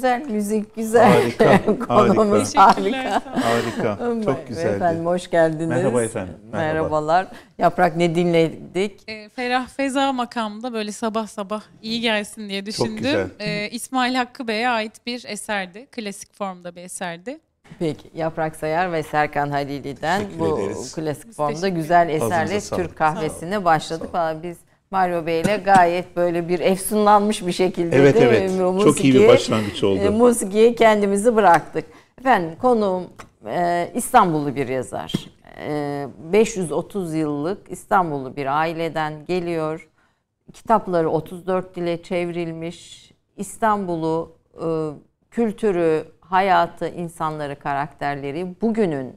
güzel, müzik güzel. Harika. Konumuz harika. Harika. Çok güzeldi. Efendim hoş geldiniz. Merhaba efendim. Merhaba. Merhabalar. Yaprak ne dinledik? E, Ferah Feza makamda böyle sabah sabah iyi gelsin diye düşündüm. Çok güzel. E, İsmail Hakkı Bey'e ait bir eserdi. Klasik formda bir eserdi. Peki Yaprak Sayar ve Serkan Halili'den bu klasik formda güzel eserle Türk kahvesine başladık. Valla biz Mario Bey ile gayet böyle bir efsunlanmış bir şekilde evet, değil evet. Musiki, Çok iyi bir başlangıç oldu. E, kendimizi bıraktık. Efendim konuğum e, İstanbullu bir yazar. E, 530 yıllık İstanbullu bir aileden geliyor. Kitapları 34 dile çevrilmiş. İstanbul'u, e, kültürü, hayatı, insanları, karakterleri bugünün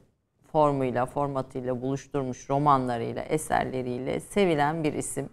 formuyla, formatıyla buluşturmuş romanlarıyla, eserleriyle sevilen bir isim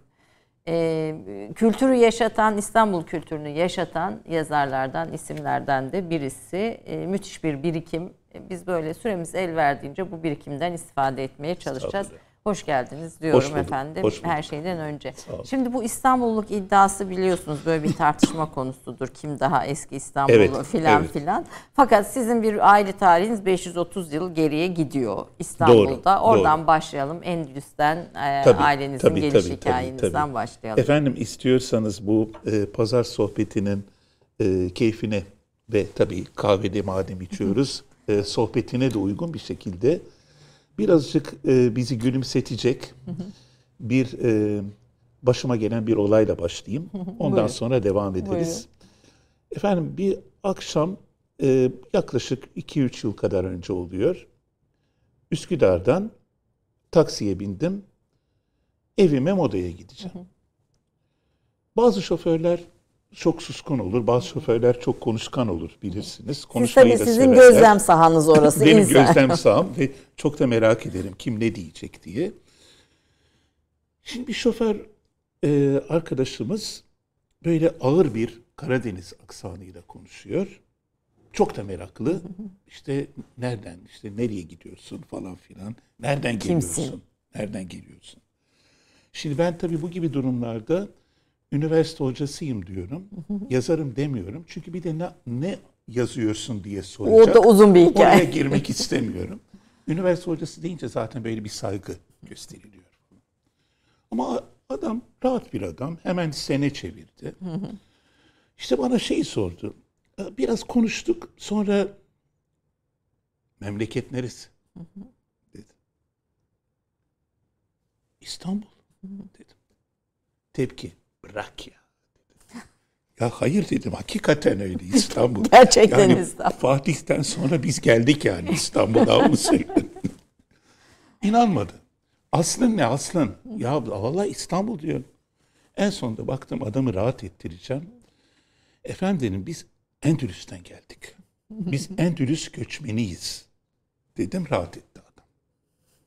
e, kültürü yaşatan, İstanbul kültürünü yaşatan yazarlardan, isimlerden de birisi. E, müthiş bir birikim. Ee, biz böyle süremiz el verdiğince bu birikimden istifade etmeye çalışacağız. Hoş geldiniz diyorum Hoş bulduk. efendim Hoş her şeyden önce. Şimdi bu İstanbulluk iddiası biliyorsunuz böyle bir tartışma konusudur. Kim daha eski İstanbul'u evet, filan evet. filan. Fakat sizin bir aile tarihiniz 530 yıl geriye gidiyor İstanbul'da. Doğru, Oradan doğru. başlayalım. Endülüs'ten e, tabii, ailenizin tabii, geliş tabii, hikayenizden tabii. başlayalım. Efendim istiyorsanız bu e, pazar sohbetinin e, keyfine ve tabii kahvede madem içiyoruz e, sohbetine de uygun bir şekilde birazcık e, bizi gülümsetecek bir e, başıma gelen bir olayla başlayayım. Ondan Buyurun. sonra devam ederiz. Buyurun. Efendim bir akşam e, yaklaşık 2-3 yıl kadar önce oluyor. Üsküdar'dan taksiye bindim. Evime Moda'ya gideceğim. Hı hı. Bazı şoförler çok suskun olur. Bazı şoförler çok konuşkan olur bilirsiniz. Konuşmayı Siz tabii sizin severler. gözlem sahanız orası. Benim insan. gözlem saham ve çok da merak ederim kim ne diyecek diye. Şimdi bir şoför e, arkadaşımız böyle ağır bir Karadeniz aksanıyla konuşuyor. Çok da meraklı. İşte nereden, işte nereye gidiyorsun falan filan. Nereden geliyorsun? Kimsin? Nereden geliyorsun? Şimdi ben tabii bu gibi durumlarda üniversite hocasıyım diyorum. Yazarım demiyorum. Çünkü bir de ne, ne yazıyorsun diye soracak. O da uzun bir hikaye. Oraya girmek istemiyorum. üniversite hocası deyince zaten böyle bir saygı gösteriliyor. Ama adam rahat bir adam. Hemen sene çevirdi. İşte bana şey sordu. E, biraz konuştuk. Sonra memleket neresi? dedi. İstanbul dedim. Tepki bırak ya. hayır dedim hakikaten öyle İstanbul. Gerçekten yani İstanbul. Fatih'ten sonra biz geldik yani İstanbul'a o İnanmadı. Aslın ne aslın? Ya valla İstanbul diyor. En sonunda baktım adamı rahat ettireceğim. Efendim dedim biz Endülüs'ten geldik. Biz Endülüs göçmeniyiz. Dedim rahat etti adam.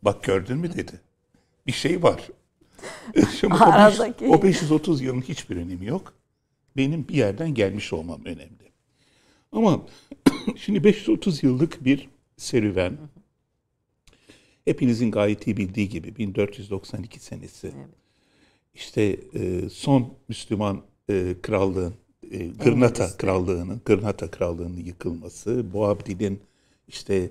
Bak gördün mü dedi. Bir şey var. Aradaki... o 530 yılın hiçbir önemi yok. Benim bir yerden gelmiş olmam önemli. Ama şimdi 530 yıllık bir serüven. Hepinizin gayet iyi bildiği gibi 1492 senesi. İşte e, son Müslüman e, krallığın e, Gırnata krallığının Gırnata krallığının yıkılması, Boabdil'in işte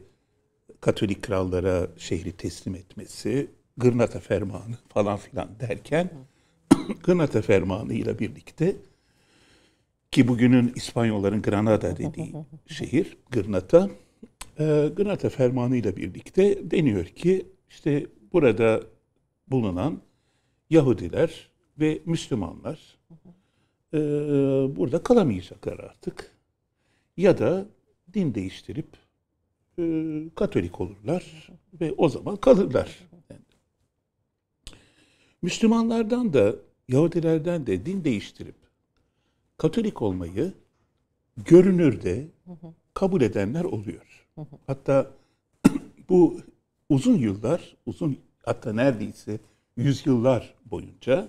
Katolik krallara şehri teslim etmesi, Gırnata Fermanı falan filan derken Granada Fermanı ile birlikte ki bugünün İspanyolların Granada dediği şehir Granada e, Granada Fermanı ile birlikte deniyor ki işte burada bulunan Yahudiler ve Müslümanlar e, burada kalamayacaklar artık ya da din değiştirip e, Katolik olurlar ve o zaman kalırlar Müslümanlardan da Yahudilerden de din değiştirip Katolik olmayı görünürde kabul edenler oluyor. Hatta bu uzun yıllar, uzun hatta neredeyse yüzyıllar boyunca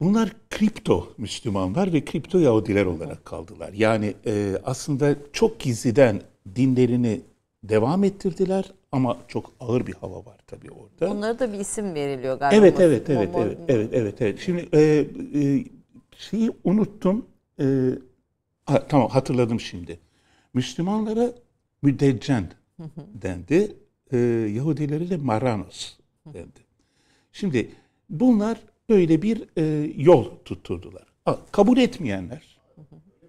bunlar kripto Müslümanlar ve kripto Yahudiler olarak kaldılar. Yani e, aslında çok gizliden dinlerini devam ettirdiler ama çok ağır bir hava var tabii orada. Onlara da bir isim veriliyor galiba. Evet evet evet evet evet evet evet. Şimdi e, e, şeyi unuttum. E, ha, tamam hatırladım şimdi. Müslümanlara müdeccen dendi. E, Yahudilere de maranos dendi. Şimdi bunlar böyle bir e, yol tutturdular. kabul etmeyenler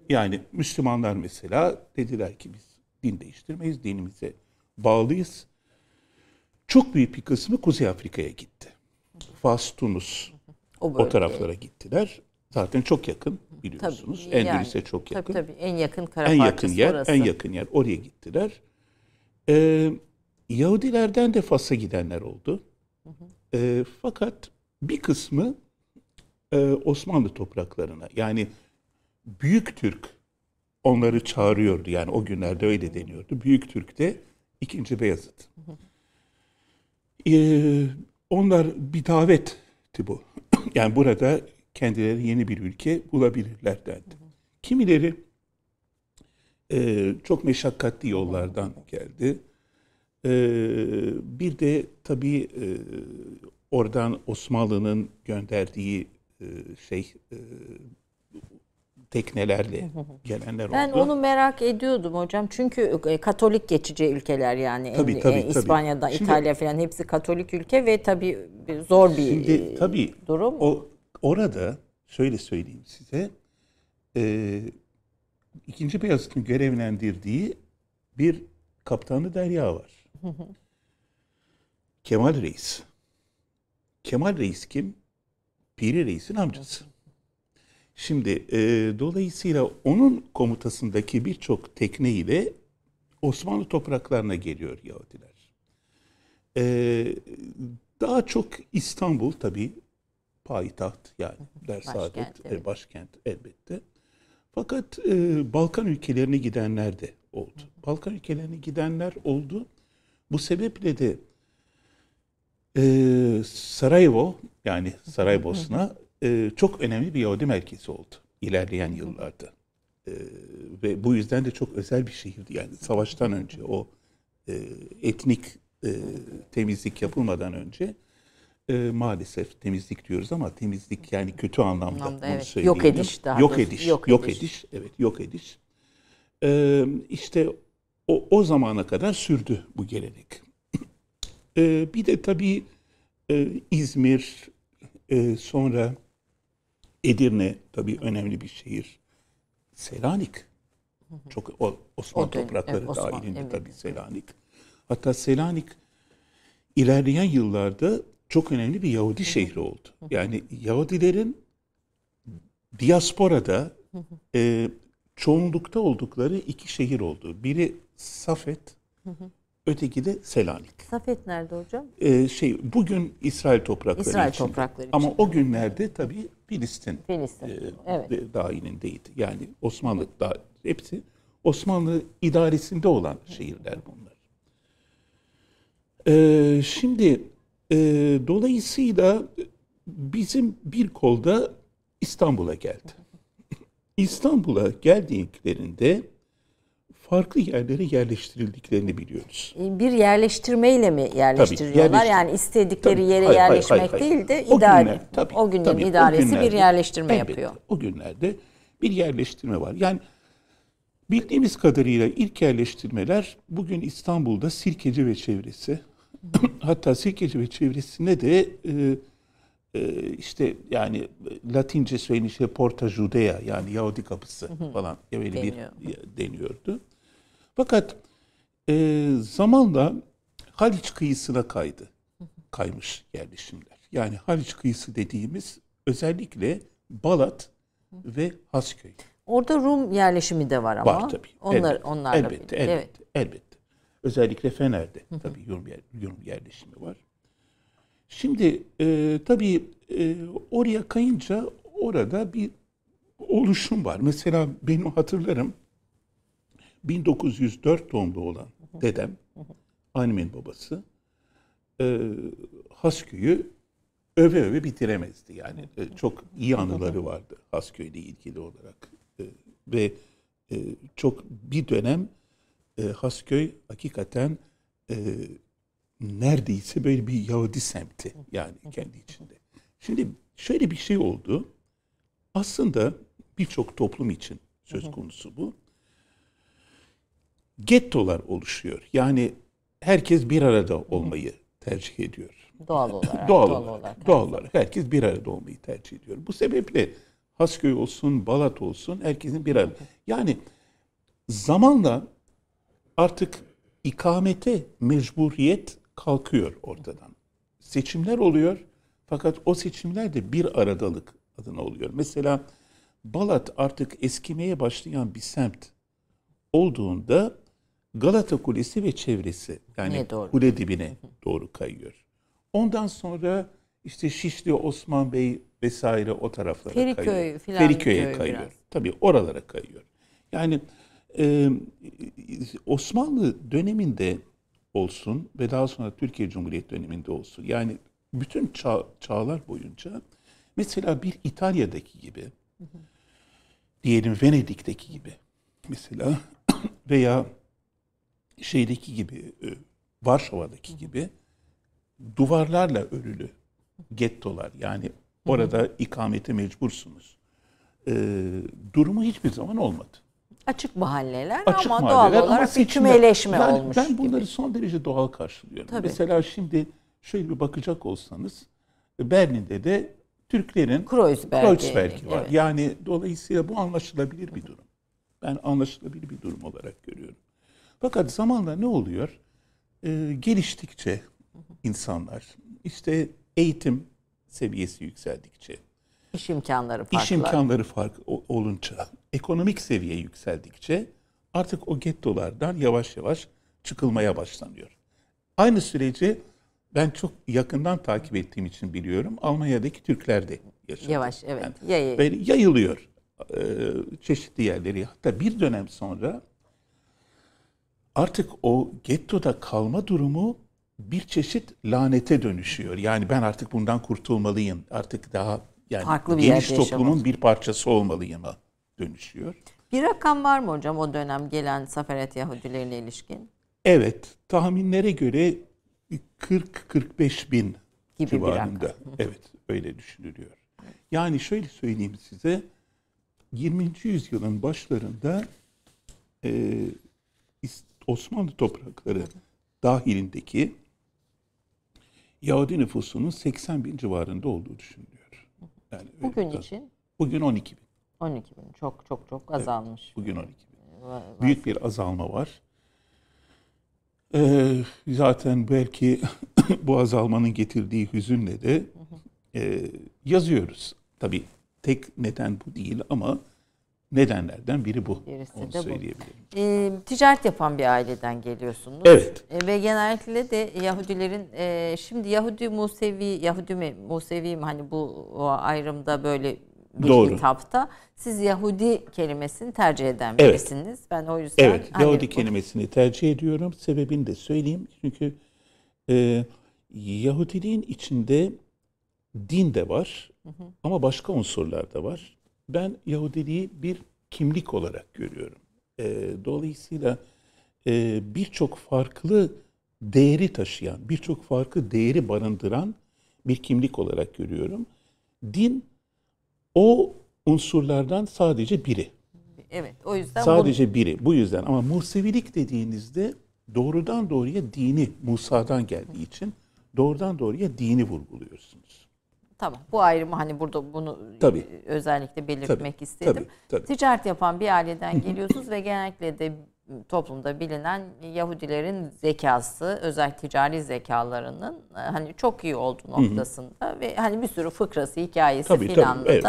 yani Müslümanlar mesela dediler ki biz Din değiştirmeyiz, dinimize bağlıyız. Çok büyük bir kısmı Kuzey Afrika'ya gitti. Fas, Tunus o, o taraflara gittiler. Zaten çok yakın biliyorsunuz. Tabii, Endülüs'e yani, çok yakın. Tabii tabii en yakın kara en yakın yer, orası. En yakın yer oraya gittiler. Ee, Yahudilerden de Fas'a gidenler oldu. Hı fakat bir kısmı e, Osmanlı topraklarına yani Büyük Türk onları çağırıyordu. Yani o günlerde öyle deniyordu. Büyük Türk'te ikinci Beyazıt. Ee, onlar bir davetti bu. yani burada kendileri yeni bir ülke bulabilirler derdi. Kimileri e, çok meşakkatli yollardan geldi. E, bir de tabii e, oradan Osmanlı'nın gönderdiği e, şey e, teknelerle gelenler oldu. Ben onu merak ediyordum hocam. Çünkü e, Katolik geçici ülkeler yani. Tabii, e, tabii, İspanya'da, tabii. İtalya şimdi, falan hepsi Katolik ülke ve tabii zor bir şimdi, e, tabii, durum. O, orada şöyle söyleyeyim size. E, ikinci Beyazıt'ın görevlendirdiği bir kaptanı derya var. Kemal Reis. Kemal Reis kim? Piri Reis'in amcası. Şimdi e, dolayısıyla onun komutasındaki birçok tekne ile Osmanlı topraklarına geliyor Yahudiler. E, daha çok İstanbul tabii payitaht yani Dersaadet başkent, e, başkent elbette. Fakat e, Balkan ülkelerine gidenler de oldu. Hı hı. Balkan ülkelerine gidenler oldu. Bu sebeple de e, Sarajevo yani Saraybosna e, çok önemli bir Yahudi merkezi oldu ilerleyen yıllarda. E, ve bu yüzden de çok özel bir şehirdi. Yani savaştan önce o e, etnik e, temizlik yapılmadan önce e, maalesef temizlik diyoruz ama temizlik yani kötü anlamda. anlamda evet. Yok ediş daha. Yok ediş. Yok, yok ediş. Evet yok ediş. E, işte o, o zamana kadar sürdü bu gelenek. e, bir de tabii e, İzmir e, sonra Edirne tabii önemli bir şehir. Selanik. Çok o, Osmanlı o dön- toprakları evet, dahilinde evet. tabii Selanik. Hatta Selanik ilerleyen yıllarda çok önemli bir Yahudi hı hı. şehri oldu. Yani Yahudilerin diasporada e, çoğunlukta oldukları iki şehir oldu. Biri Safet, hı hı. Öteki de Selanik. Safet nerede hocam? Ee, şey bugün İsrail toprakları İsrail için. toprakları için. Ama o günlerde tabii Filistin. Filistin. E, evet. Dahilindeydi. Yani Osmanlı da hepsi Osmanlı idaresinde olan şehirler bunlar. Ee, şimdi e, dolayısıyla bizim bir kolda İstanbul'a geldi. İstanbul'a geldiklerinde farklı yerlere yerleştirildiklerini biliyoruz. E, bir yerleştirmeyle mi yerleştiriyorlar? Tabii, yerleştir yani istedikleri tabii, yere hayır, yerleşmek hayır, hayır, değil de o idare, günler, tabii, o günlerin tabii, idaresi o günlerde, bir yerleştirme elbette, yapıyor. O günlerde bir yerleştirme var. Yani bildiğimiz kadarıyla ilk yerleştirmeler bugün İstanbul'da Sirkeci ve çevresi. Hatta Sirkeci ve çevresinde de e, e işte yani Latince söylenişi Porta Judea yani Yahudi kapısı falan evveli bir deniyordu. Fakat e, zamanla Haliç kıyısına kaydı. Kaymış yerleşimler. Yani Haliç kıyısı dediğimiz özellikle Balat ve Hasköy. Orada Rum yerleşimi de var ama. Var tabii. Onlar, elbette, onlarla elbette, Elbette, evet. elbette. Özellikle Fener'de tabii Rum, yer, Rum yerleşimi var. Şimdi e, tabii e, oraya kayınca orada bir oluşum var. Mesela benim hatırlarım 1904 doğumlu olan dedem, annemin babası, e, Hasköy'ü öve öve bitiremezdi. Yani e, çok iyi anıları vardı Hasköy'le ilgili olarak. E, ve e, çok bir dönem e, Hasköy hakikaten e, neredeyse böyle bir Yahudi semti yani kendi içinde. Şimdi şöyle bir şey oldu. Aslında birçok toplum için söz konusu bu gettolar oluşuyor. Yani herkes bir arada olmayı tercih ediyor. Doğal olarak. doğal, doğal olarak. Doğal olarak herkes bir arada olmayı tercih ediyor. Bu sebeple Hasköy olsun, Balat olsun herkesin bir arada. Yani zamanla artık ikamete mecburiyet kalkıyor ortadan. Seçimler oluyor fakat o seçimler de bir aradalık adına oluyor. Mesela Balat artık eskimeye başlayan bir semt olduğunda Galata Kulesi ve çevresi yani doğru? kule dibine doğru kayıyor. Ondan sonra işte Şişli, Osman Bey vesaire o taraflara Feriköy kayıyor. Falan Feriköy'e kayıyor. Biraz. Tabii oralara kayıyor. Yani e, Osmanlı döneminde olsun ve daha sonra Türkiye Cumhuriyeti döneminde olsun. Yani bütün çağ, çağlar boyunca mesela bir İtalya'daki gibi diyelim Venedik'teki gibi mesela veya şeydeki gibi e, Varşova'daki gibi duvarlarla örülü gettolar yani orada ikamete mecbursunuz. Ee, durumu hiçbir zaman olmadı. Açık mahalleler Açık ama mahalleler, doğal olarak hükümeleşme yani olmuş Ben bunları gibi. son derece doğal karşılıyorum. Tabii. Mesela şimdi şöyle bir bakacak olsanız Berlin'de de Türklerin Kreuzberg'i, Kreuzberg'i var. Evet. Yani dolayısıyla bu anlaşılabilir bir durum. Ben anlaşılabilir bir durum olarak görüyorum. Fakat zamanla ne oluyor? Ee, geliştikçe insanlar işte eğitim seviyesi yükseldikçe iş imkanları farklı. İş imkanları farklı olunca ekonomik seviye yükseldikçe artık o gettolardan yavaş yavaş çıkılmaya başlanıyor. Aynı süreci ben çok yakından takip ettiğim için biliyorum. Almanya'daki Türkler de yaşadı. Yavaş evet. Yani yayı. yayılıyor. Ee, çeşitli yerleri. Hatta bir dönem sonra artık o gettoda kalma durumu bir çeşit lanete dönüşüyor. Yani ben artık bundan kurtulmalıyım. Artık daha yani Farklı bir geniş toplumun yaşamadım. bir parçası olmalıyım'a dönüşüyor. Bir rakam var mı hocam o dönem gelen Saferet Yahudileriyle ilişkin? Evet, tahminlere göre 40-45 bin gibi civarında. Bir rakam. evet, öyle düşünülüyor. Yani şöyle söyleyeyim size, 20. yüzyılın başlarında e, Osmanlı toprakları dahilindeki Yahudi nüfusunun 80 bin civarında olduğu düşünülüyor. Yani Bugün için? Bugün 12 bin. 12 bin. Çok çok çok azalmış. Evet, bugün 12 bin. Ee, Büyük bir azalma var. Ee, zaten belki bu azalmanın getirdiği hüzünle de e, yazıyoruz. Tabii tek neden bu değil ama nedenlerden biri bu. Birisi Onu de söyleyebilirim. Bu. E, ticaret yapan bir aileden geliyorsunuz. Evet. E, ve genellikle de Yahudilerin e, şimdi Yahudi Musevi Yahudi mi Musevi mi hani bu o ayrımda böyle bir Doğru. kitapta siz Yahudi kelimesini tercih eden birisiniz. Evet. Ben o yüzden Evet, hani, Yahudi bu... kelimesini tercih ediyorum. Sebebini de söyleyeyim. Çünkü e, Yahudiliğin içinde din de var ama başka unsurlar da var ben Yahudiliği bir kimlik olarak görüyorum. E, dolayısıyla e, birçok farklı değeri taşıyan, birçok farklı değeri barındıran bir kimlik olarak görüyorum. Din o unsurlardan sadece biri. Evet, o yüzden sadece bu... biri. Bu yüzden ama Musevilik dediğinizde doğrudan doğruya dini Musa'dan geldiği için doğrudan doğruya dini vurguluyorsunuz. Tamam. Bu ayrımı hani burada bunu e, tabii. özellikle belirtmek tabii, istedim. Tabii, tabii. Ticaret yapan bir aileden geliyorsunuz ve genellikle de toplumda bilinen Yahudilerin zekası, özel ticari zekalarının e, hani çok iyi olduğu noktasında Hı-hı. ve hani bir sürü fıkrası, hikayesi tabii, filan da evet,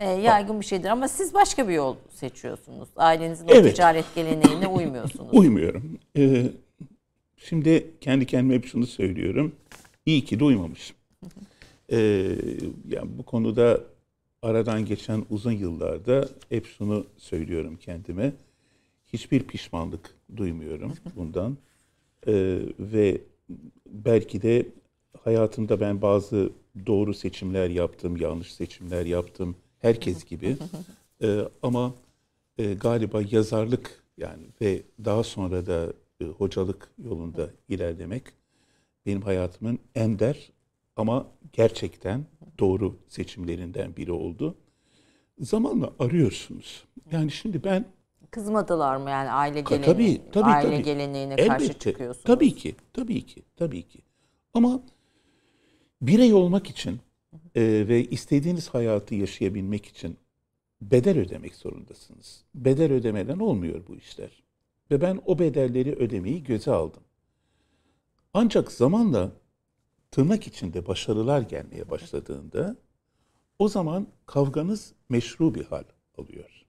e, yaygın bir şeydir ama siz başka bir yol seçiyorsunuz. Ailenizin evet. o ticaret geleneğine uymuyorsunuz. Uymuyorum. Ee, şimdi kendi kendime hep şunu söylüyorum. İyi ki de uymamışım. Hı-hı. E, ee, yani bu konuda aradan geçen uzun yıllarda hep şunu söylüyorum kendime. Hiçbir pişmanlık duymuyorum bundan. E, ve belki de hayatımda ben bazı doğru seçimler yaptım, yanlış seçimler yaptım. Herkes gibi. e, ama e, galiba yazarlık yani ve daha sonra da e, hocalık yolunda ilerlemek benim hayatımın ender ama gerçekten doğru seçimlerinden biri oldu. Zamanla arıyorsunuz. Yani şimdi ben kızmadılar mı yani aile geleneği, tabii, tabii, aile tabii. geleneğine Elbette, karşı çıkıyorsunuz? Tabii ki, tabii ki, tabii ki. Ama birey olmak için e, ve istediğiniz hayatı yaşayabilmek için bedel ödemek zorundasınız. Bedel ödemeden olmuyor bu işler. Ve ben o bedelleri ödemeyi göze aldım. Ancak zamanla tırnak içinde başarılar gelmeye başladığında o zaman kavganız meşru bir hal alıyor.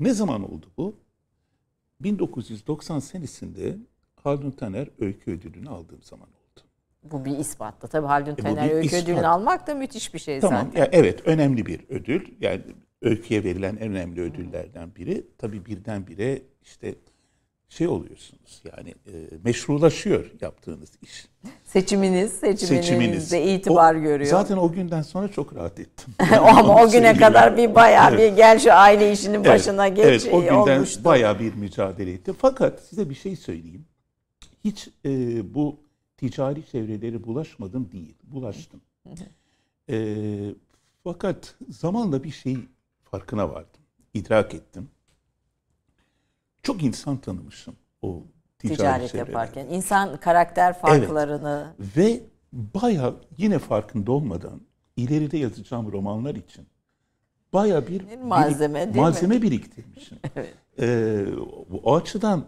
Ne zaman oldu bu? 1990 senesinde Haldun Taner öykü ödülünü aldığım zaman oldu. Bu bir ispattı. Tabii Haldun e Taner öykü ispat. ödülünü almak da müthiş bir şey tamam. zaten. Ya, evet önemli bir ödül. Yani öyküye verilen en önemli ödüllerden biri. Tabii birdenbire işte şey oluyorsunuz yani e, meşrulaşıyor yaptığınız iş. Seçiminiz, seçiminiz, seçiminiz. de itibar o, görüyor. Zaten o günden sonra çok rahat ettim. Ama o güne kadar bir bayağı evet. bir gel şu aile işinin evet. başına geç Evet, o günden olmuştu. bayağı bir mücadele etti. Fakat size bir şey söyleyeyim. Hiç e, bu ticari çevreleri bulaşmadım değil, bulaştım. e, fakat zamanla bir şey farkına vardım, idrak ettim çok insan tanımışsın o ticaret, ticaret yaparken. insan karakter farklarını. Evet. Ve baya yine farkında olmadan ileride yazacağım romanlar için baya bir malzeme, birik, malzeme mi? biriktirmişim. evet. ee, o açıdan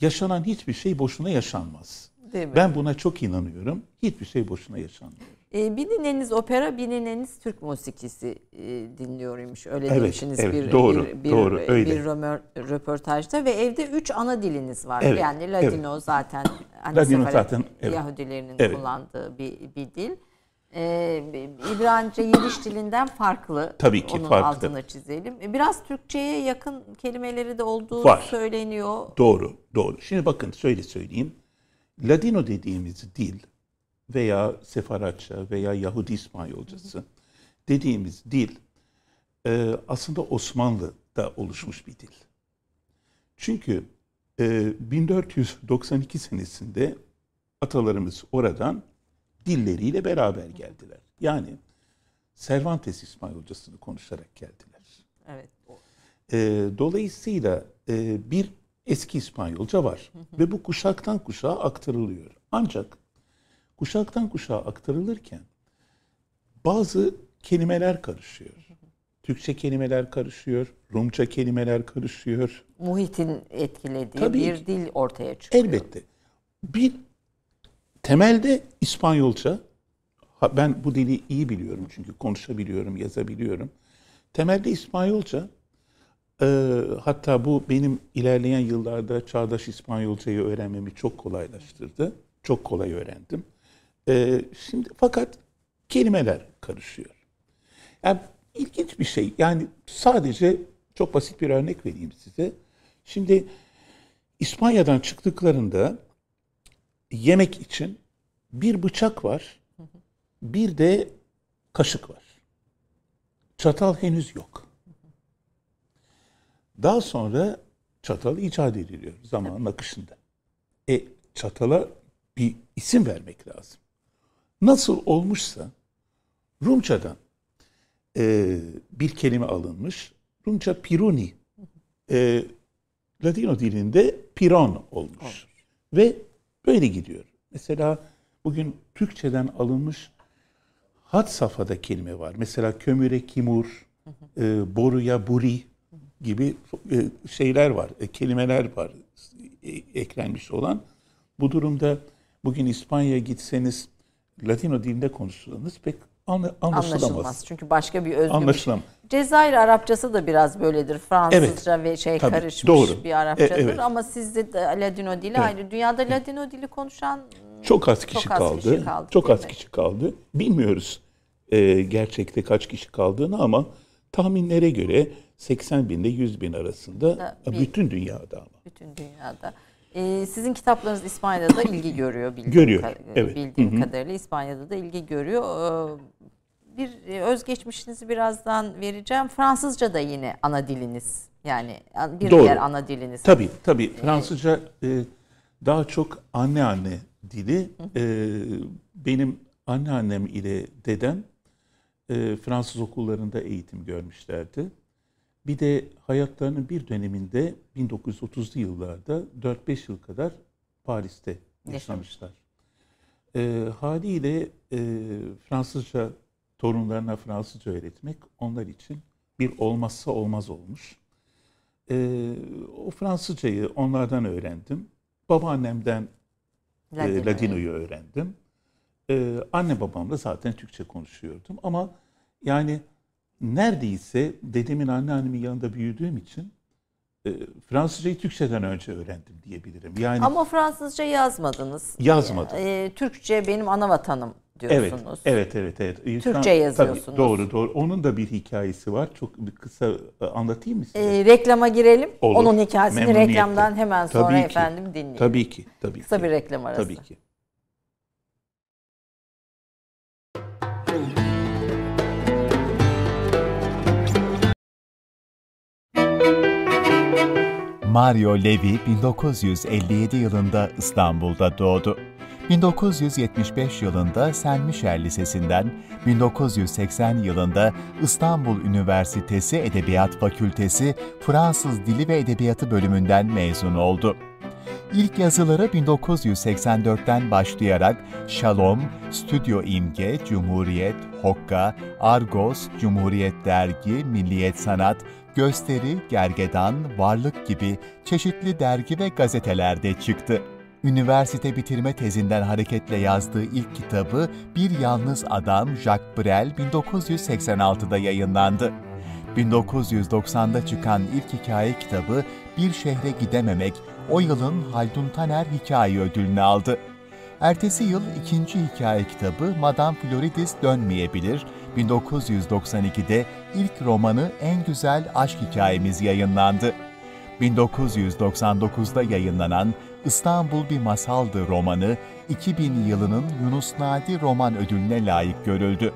yaşanan hiçbir şey boşuna yaşanmaz. Değil mi? Ben buna çok inanıyorum. Hiçbir şey boşuna yaşanmıyor. E, ee, bir dinleniz opera, bir dinleniz Türk musikisi e, dinliyormuş. Öyle evet, demişsiniz evet, bir, doğru, bir, bir, öyle. bir röportajda ve evde üç ana diliniz var. Evet, yani Ladino evet. zaten hani Ladino zaten evet. Yahudilerinin evet. kullandığı bir, bir dil. Ee, İbranice Yiddiş dilinden farklı. Tabii ki Onun farklı. altını çizelim. E, biraz Türkçe'ye yakın kelimeleri de olduğu Var. söyleniyor. Doğru, doğru. Şimdi bakın şöyle söyleyeyim. Ladino dediğimiz dil veya Sefaratça veya Yahudi İspanyolcası dediğimiz dil e, aslında Osmanlı'da oluşmuş bir dil. Çünkü 1492 e, senesinde atalarımız oradan dilleriyle beraber geldiler. Yani Cervantes İspanyolcasını konuşarak geldiler. Evet. E, dolayısıyla e, bir eski İspanyolca var ve bu kuşaktan kuşağa aktarılıyor. Ancak kuşaktan kuşağa aktarılırken bazı kelimeler karışıyor. Türkçe kelimeler karışıyor, Rumça kelimeler karışıyor. Muhitin etkilediği Tabii bir dil ortaya çıkıyor. Elbette. Bir temelde İspanyolca. ben bu dili iyi biliyorum çünkü konuşabiliyorum, yazabiliyorum. Temelde İspanyolca. E, hatta bu benim ilerleyen yıllarda çağdaş İspanyolcayı öğrenmemi çok kolaylaştırdı. Çok kolay öğrendim. E, şimdi fakat kelimeler karışıyor. Yani ilginç bir şey. Yani sadece çok basit bir örnek vereyim size. Şimdi İspanya'dan çıktıklarında yemek için bir bıçak var, bir de kaşık var. Çatal henüz yok. Daha sonra çatal icat ediliyor zaman akışında. E çatala bir isim vermek lazım. Nasıl olmuşsa Rumçadan e, bir kelime alınmış. Rumça piruni. E, Latino dilinde piron olmuş. Olur. Ve böyle gidiyor. Mesela bugün Türkçeden alınmış hat safhada kelime var. Mesela kömüre kimur, e, boruya buri gibi e, şeyler var, e, kelimeler var e, eklenmiş olan. Bu durumda bugün İspanya'ya gitseniz Latino dilinde konuşulanız pek anlaşılamaz. Anlaşılmaz. Çünkü başka bir özgü Anlaşılamaz. Bir... Cezayir Arapçası da biraz böyledir. Fransızca evet, ve şey tabii, karışmış doğru. bir e, Arapçadır e, evet. ama sizde de Ladino dili evet. ayrı. Dünyada Ladino dili konuşan çok az kişi çok az kaldı. Kişi kaldı. Çok az kişi kaldı. Bilmiyoruz e, gerçekte kaç kişi kaldığını ama tahminlere göre 80 binde 100 bin arasında bir, bütün dünyada ama. Bütün dünyada. Ee, sizin kitaplarınız İspanya'da da ilgi görüyor bildiğim, görüyor, ka- evet. bildiğim Hı-hı. kadarıyla İspanya'da da ilgi görüyor. Ee, bir e, özgeçmişinizi birazdan vereceğim. Fransızca da yine ana diliniz. Yani bir Doğru. diğer ana diliniz. Tabii tabii ee, Fransızca e, daha çok anneanne dili. benim anneannem ile dedem e, Fransız okullarında eğitim görmüşlerdi. Bir de hayatlarının bir döneminde 1930'lu yıllarda 4-5 yıl kadar Paris'te yaşamışlar. E, haliyle e, Fransızca torunlarına Fransızca öğretmek onlar için bir olmazsa olmaz olmuş. E, o Fransızcayı onlardan öğrendim. Babaannemden Ladino. e, Ladino'yu öğrendim. E, anne babamla zaten Türkçe konuşuyordum ama yani neredeyse dedemin anneannemin yanında büyüdüğüm için e, Fransızcayı Türkçeden önce öğrendim diyebilirim. Yani Ama Fransızca yazmadınız. Yazmadım. E, Türkçe benim ana vatanım diyorsunuz. Evet, evet, evet. evet. Türkçe yazıyorsunuz. Tabii, doğru, doğru. Onun da bir hikayesi var. Çok kısa e, anlatayım mı size? E, reklama girelim. Olur. Onun hikayesini reklamdan hemen sonra tabii ki, efendim dinleyelim. Tabii ki, tabii ki. Kısa bir reklam arası. Tabii ki. Mario Levi 1957 yılında İstanbul'da doğdu. 1975 yılında Saint Michel Lisesi'nden, 1980 yılında İstanbul Üniversitesi Edebiyat Fakültesi Fransız Dili ve Edebiyatı bölümünden mezun oldu. İlk yazıları 1984'ten başlayarak Shalom, Stüdyo İmge, Cumhuriyet, Hokka, Argos, Cumhuriyet Dergi, Milliyet Sanat, Gösteri, Gergedan, Varlık gibi çeşitli dergi ve gazetelerde çıktı. Üniversite bitirme tezinden hareketle yazdığı ilk kitabı Bir Yalnız Adam Jacques Brel 1986'da yayınlandı. 1990'da çıkan ilk hikaye kitabı Bir Şehre Gidememek o yılın Haldun Taner Hikaye Ödülünü aldı. Ertesi yıl ikinci hikaye kitabı Madame Floridis Dönmeyebilir 1992'de ilk romanı En Güzel Aşk Hikayemiz yayınlandı. 1999'da yayınlanan İstanbul Bir Masaldı romanı 2000 yılının Yunus Nadi Roman Ödülüne layık görüldü.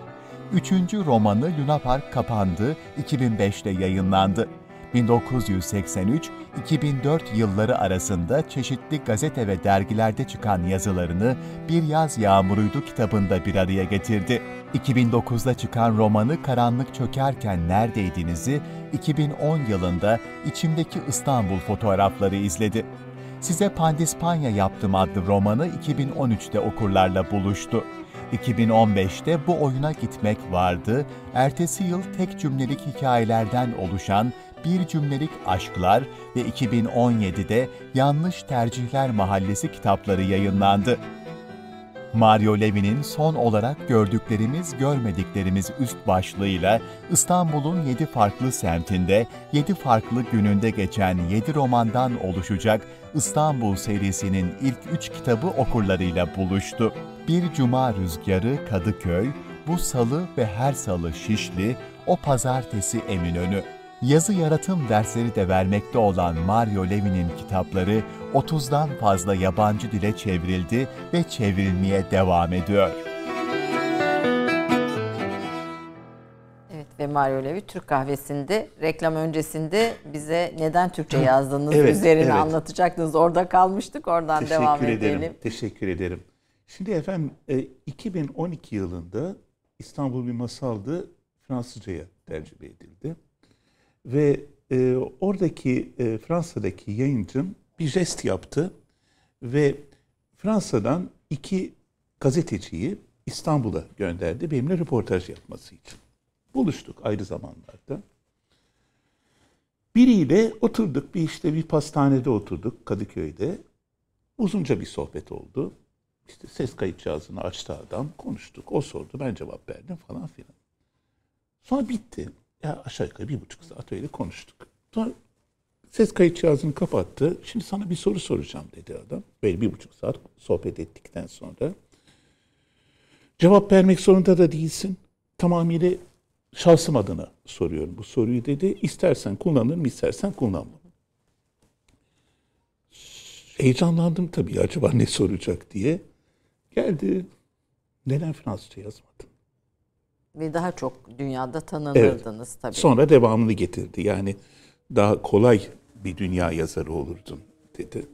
Üçüncü romanı Luna Park kapandı, 2005'te yayınlandı. 1983-2004 yılları arasında çeşitli gazete ve dergilerde çıkan yazılarını Bir Yaz Yağmuruydu kitabında bir araya getirdi. 2009'da çıkan romanı Karanlık Çökerken Neredeydiniz'i 2010 yılında İçimdeki İstanbul fotoğrafları izledi. Size Pandispanya Yaptım adlı romanı 2013'te okurlarla buluştu. 2015'te bu oyuna gitmek vardı, ertesi yıl tek cümlelik hikayelerden oluşan bir Cümlelik Aşklar ve 2017'de Yanlış Tercihler Mahallesi kitapları yayınlandı. Mario Levi'nin son olarak gördüklerimiz görmediklerimiz üst başlığıyla İstanbul'un 7 farklı semtinde 7 farklı gününde geçen 7 romandan oluşacak İstanbul serisinin ilk 3 kitabı okurlarıyla buluştu. Bir Cuma Rüzgarı Kadıköy, bu salı ve her salı Şişli, o pazartesi Eminönü yazı yaratım dersleri de vermekte olan Mario Levi'nin kitapları 30'dan fazla yabancı dile çevrildi ve çevrilmeye devam ediyor. Evet ve Mario Levi Türk kahvesinde reklam öncesinde bize neden Türkçe yazdığınız evet, üzerine evet. anlatacaktınız. Orada kalmıştık oradan Teşekkür devam edelim. Ederim. Teşekkür ederim. Şimdi efendim 2012 e, yılında İstanbul bir masaldı Fransızcaya tercüme edildi. Ve e, oradaki e, Fransa'daki yayıncım bir jest yaptı ve Fransa'dan iki gazeteciyi İstanbul'a gönderdi benimle röportaj yapması için. Buluştuk ayrı zamanlarda. Biriyle oturduk bir işte bir pastanede oturduk Kadıköy'de. Uzunca bir sohbet oldu. İşte ses kayıt cihazını açtı adam. Konuştuk. O sordu. Ben cevap verdim falan filan. Sonra bitti. Ya aşağı yukarı bir buçuk saat öyle konuştuk. Sonra ses kayıt cihazını kapattı. Şimdi sana bir soru soracağım dedi adam. Böyle bir buçuk saat sohbet ettikten sonra. Cevap vermek zorunda da değilsin. Tamamıyla şahsım adına soruyorum bu soruyu dedi. İstersen kullanırım, istersen kullanmam. Heyecanlandım tabii acaba ne soracak diye. Geldi. Neden Fransızca yazmadın? ve daha çok dünyada tanınırdınız evet. tabii. Sonra devamını getirdi. Yani daha kolay bir dünya yazarı olurdun dedi.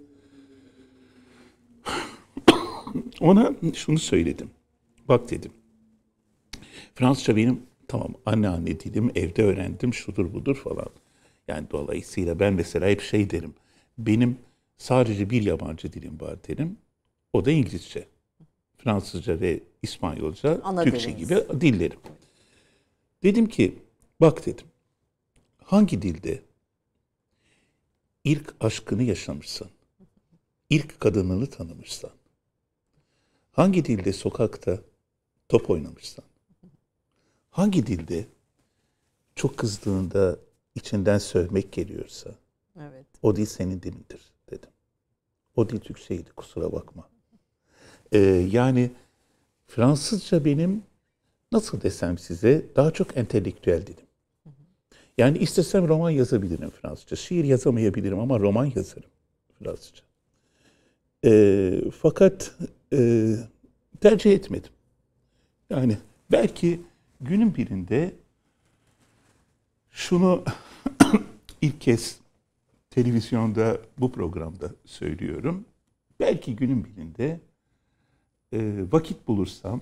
Ona şunu söyledim. Bak dedim. Fransızca benim tamam anneanne dilim, evde öğrendim, şudur budur falan. Yani dolayısıyla ben mesela hep şey derim. Benim sadece bir yabancı dilim var derim. O da İngilizce. Fransızca ve İspanyolca, Ana Türkçe gibi dillerim. Dedim ki bak dedim hangi dilde ilk aşkını yaşamışsan, ilk kadınını tanımışsan, hangi dilde sokakta top oynamışsan, hangi dilde çok kızdığında içinden sövmek geliyorsa, evet. o dil senin dilindir dedim. O dil Türkçeydi kusura bakma. Ee, yani Fransızca benim nasıl desem size daha çok entelektüel dedim. Yani istesem roman yazabilirim Fransızca. Şiir yazamayabilirim ama roman yazarım Fransızca. E, fakat e, tercih etmedim. Yani belki günün birinde şunu ilk kez televizyonda bu programda söylüyorum. Belki günün birinde e, vakit bulursam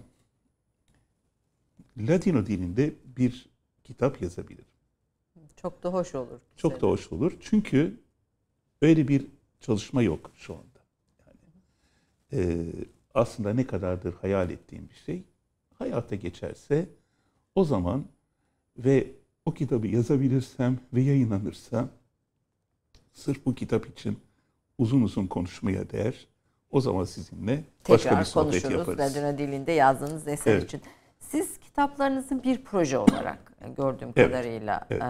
Latino dilinde bir kitap yazabilirim. Çok da hoş olur. Bize. Çok da hoş olur. Çünkü öyle bir çalışma yok şu anda. Yani, e, aslında ne kadardır hayal ettiğim bir şey hayata geçerse o zaman ve o kitabı yazabilirsem ve yayınlanırsa sırf bu kitap için uzun uzun konuşmaya değer o zaman sizinle Tekrar başka bir sohbet yaparız. Tekrar konuşuruz dilinde yazdığınız eser evet. için. Siz kitaplarınızın bir proje olarak e, gördüğüm evet, kadarıyla evet. E,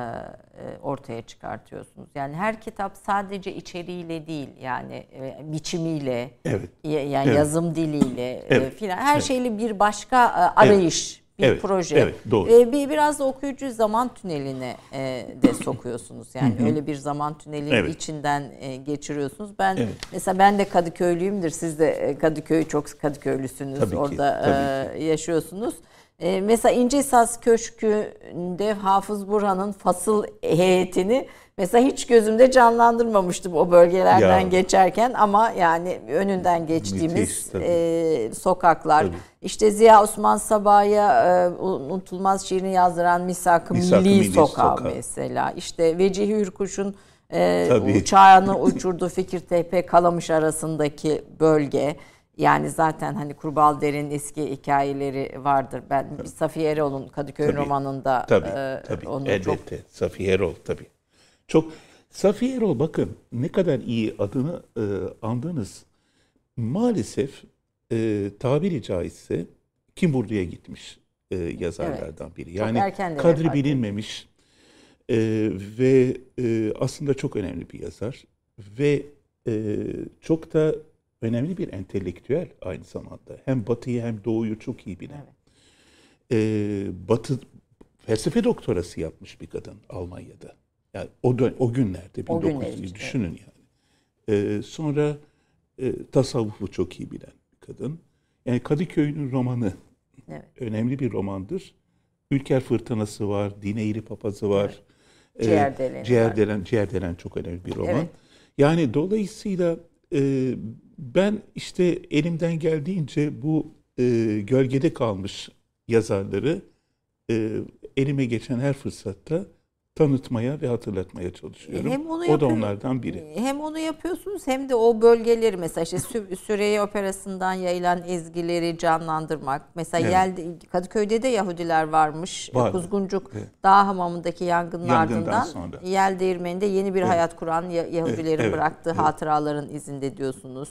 e, ortaya çıkartıyorsunuz. Yani her kitap sadece içeriğiyle değil yani e, biçimiyle, evet. yani evet. yazım diliyle e, evet. e, filan her evet. şeyle bir başka e, arayış bir evet, proje. Evet, doğru. Ee, bir biraz da okuyucu zaman tüneline e, de sokuyorsunuz. Yani öyle bir zaman tüneli evet. içinden e, geçiriyorsunuz. Ben evet. mesela ben de Kadıköylüyümdür. Siz de e, Kadıköy çok Kadıköylüsünüz. Tabii ki, Orada tabii e, ki. yaşıyorsunuz. E, mesela İncehisas Köşkü'nde Hafız Burhan'ın fasıl heyetini mesela hiç gözümde canlandırmamıştım o bölgelerden ya. geçerken ama yani önünden geçtiğimiz Müthiş, e, sokaklar. Tabii. İşte Ziya Osman Sabah'a e, unutulmaz şiirini yazdıran Misak-ı Misak Milli, Milli Sokağı, Sokağı mesela. İşte Vecihi Hürkuş'un e, Tabii. uçağını uçurdu Fikirtepe Kalamış arasındaki bölge. Yani zaten hani Kurbal Der'in eski hikayeleri vardır. Ben tabii. Safiye Erol'un Kadıköy tabii, romanında tabii, e, tabii, onu elbette. çok... Safiye Erol tabii. Çok Safiye Erol bakın ne kadar iyi adını e, andınız. Maalesef e, tabiri caizse kim burduya gitmiş e, yazarlardan biri. Yani kadri bilinmemiş e, ve e, aslında çok önemli bir yazar ve e, çok da önemli bir entelektüel aynı zamanda. Hem Batı'yı hem Doğu'yu çok iyi bilen. Evet. Ee, batı felsefe doktorası yapmış bir kadın Almanya'da. Yani o dön o günlerde 1900 düşünün yani. Ee, sonra e, tasavvufu çok iyi bilen bir kadın. Yani Kadıköy'ün romanı evet. önemli bir romandır. Ülker Fırtınası var, dine Dineğli Papazı var. Evet. Ciğerdelen, ee, Ciğerdelen, Ciğerdelen çok önemli bir roman. Evet. Yani dolayısıyla e, ben işte elimden geldiğince bu e, gölgede kalmış yazarları e, elime geçen her fırsatta tanıtmaya ve hatırlatmaya çalışıyorum. Hem onu o da onlardan biri. Hem onu yapıyorsunuz hem de o bölgeleri mesela işte Sü Süreyya Operası'ndan yayılan ezgileri canlandırmak. Mesela evet. Yel Kadıköy'de de Yahudiler varmış. E, Var. Kuzguncuk evet. Dağ Hamamı'ndaki yangının ardından sonra. Yel Değirmeni'nde yeni bir evet. hayat kuran Yahudileri evet. bıraktığı evet. hatıraların izinde diyorsunuz.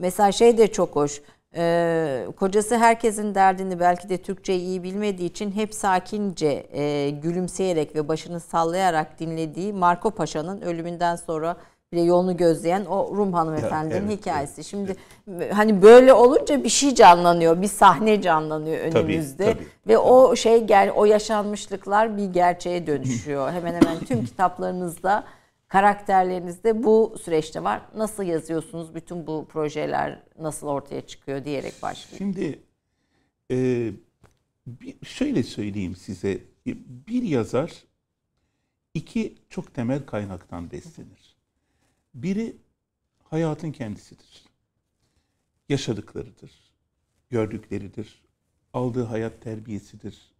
Mesela şey de çok hoş. E, kocası herkesin derdini belki de Türkçeyi iyi bilmediği için hep sakince e, gülümseyerek ve başını sallayarak dinlediği Marco Paşa'nın ölümünden sonra bile yolunu gözleyen o Rum hanımefendinin evet, hikayesi. Şimdi evet. E, hani böyle olunca bir şey canlanıyor, bir sahne canlanıyor önümüzde tabii, tabii. ve o şey gel o yaşanmışlıklar bir gerçeğe dönüşüyor. hemen hemen tüm kitaplarınızda karakterlerinizde bu süreçte var. Nasıl yazıyorsunuz? Bütün bu projeler nasıl ortaya çıkıyor diyerek başlayayım. Şimdi e, bir, şöyle söyleyeyim size. Bir yazar iki çok temel kaynaktan beslenir. Biri hayatın kendisidir. Yaşadıklarıdır, gördükleridir, aldığı hayat terbiyesidir,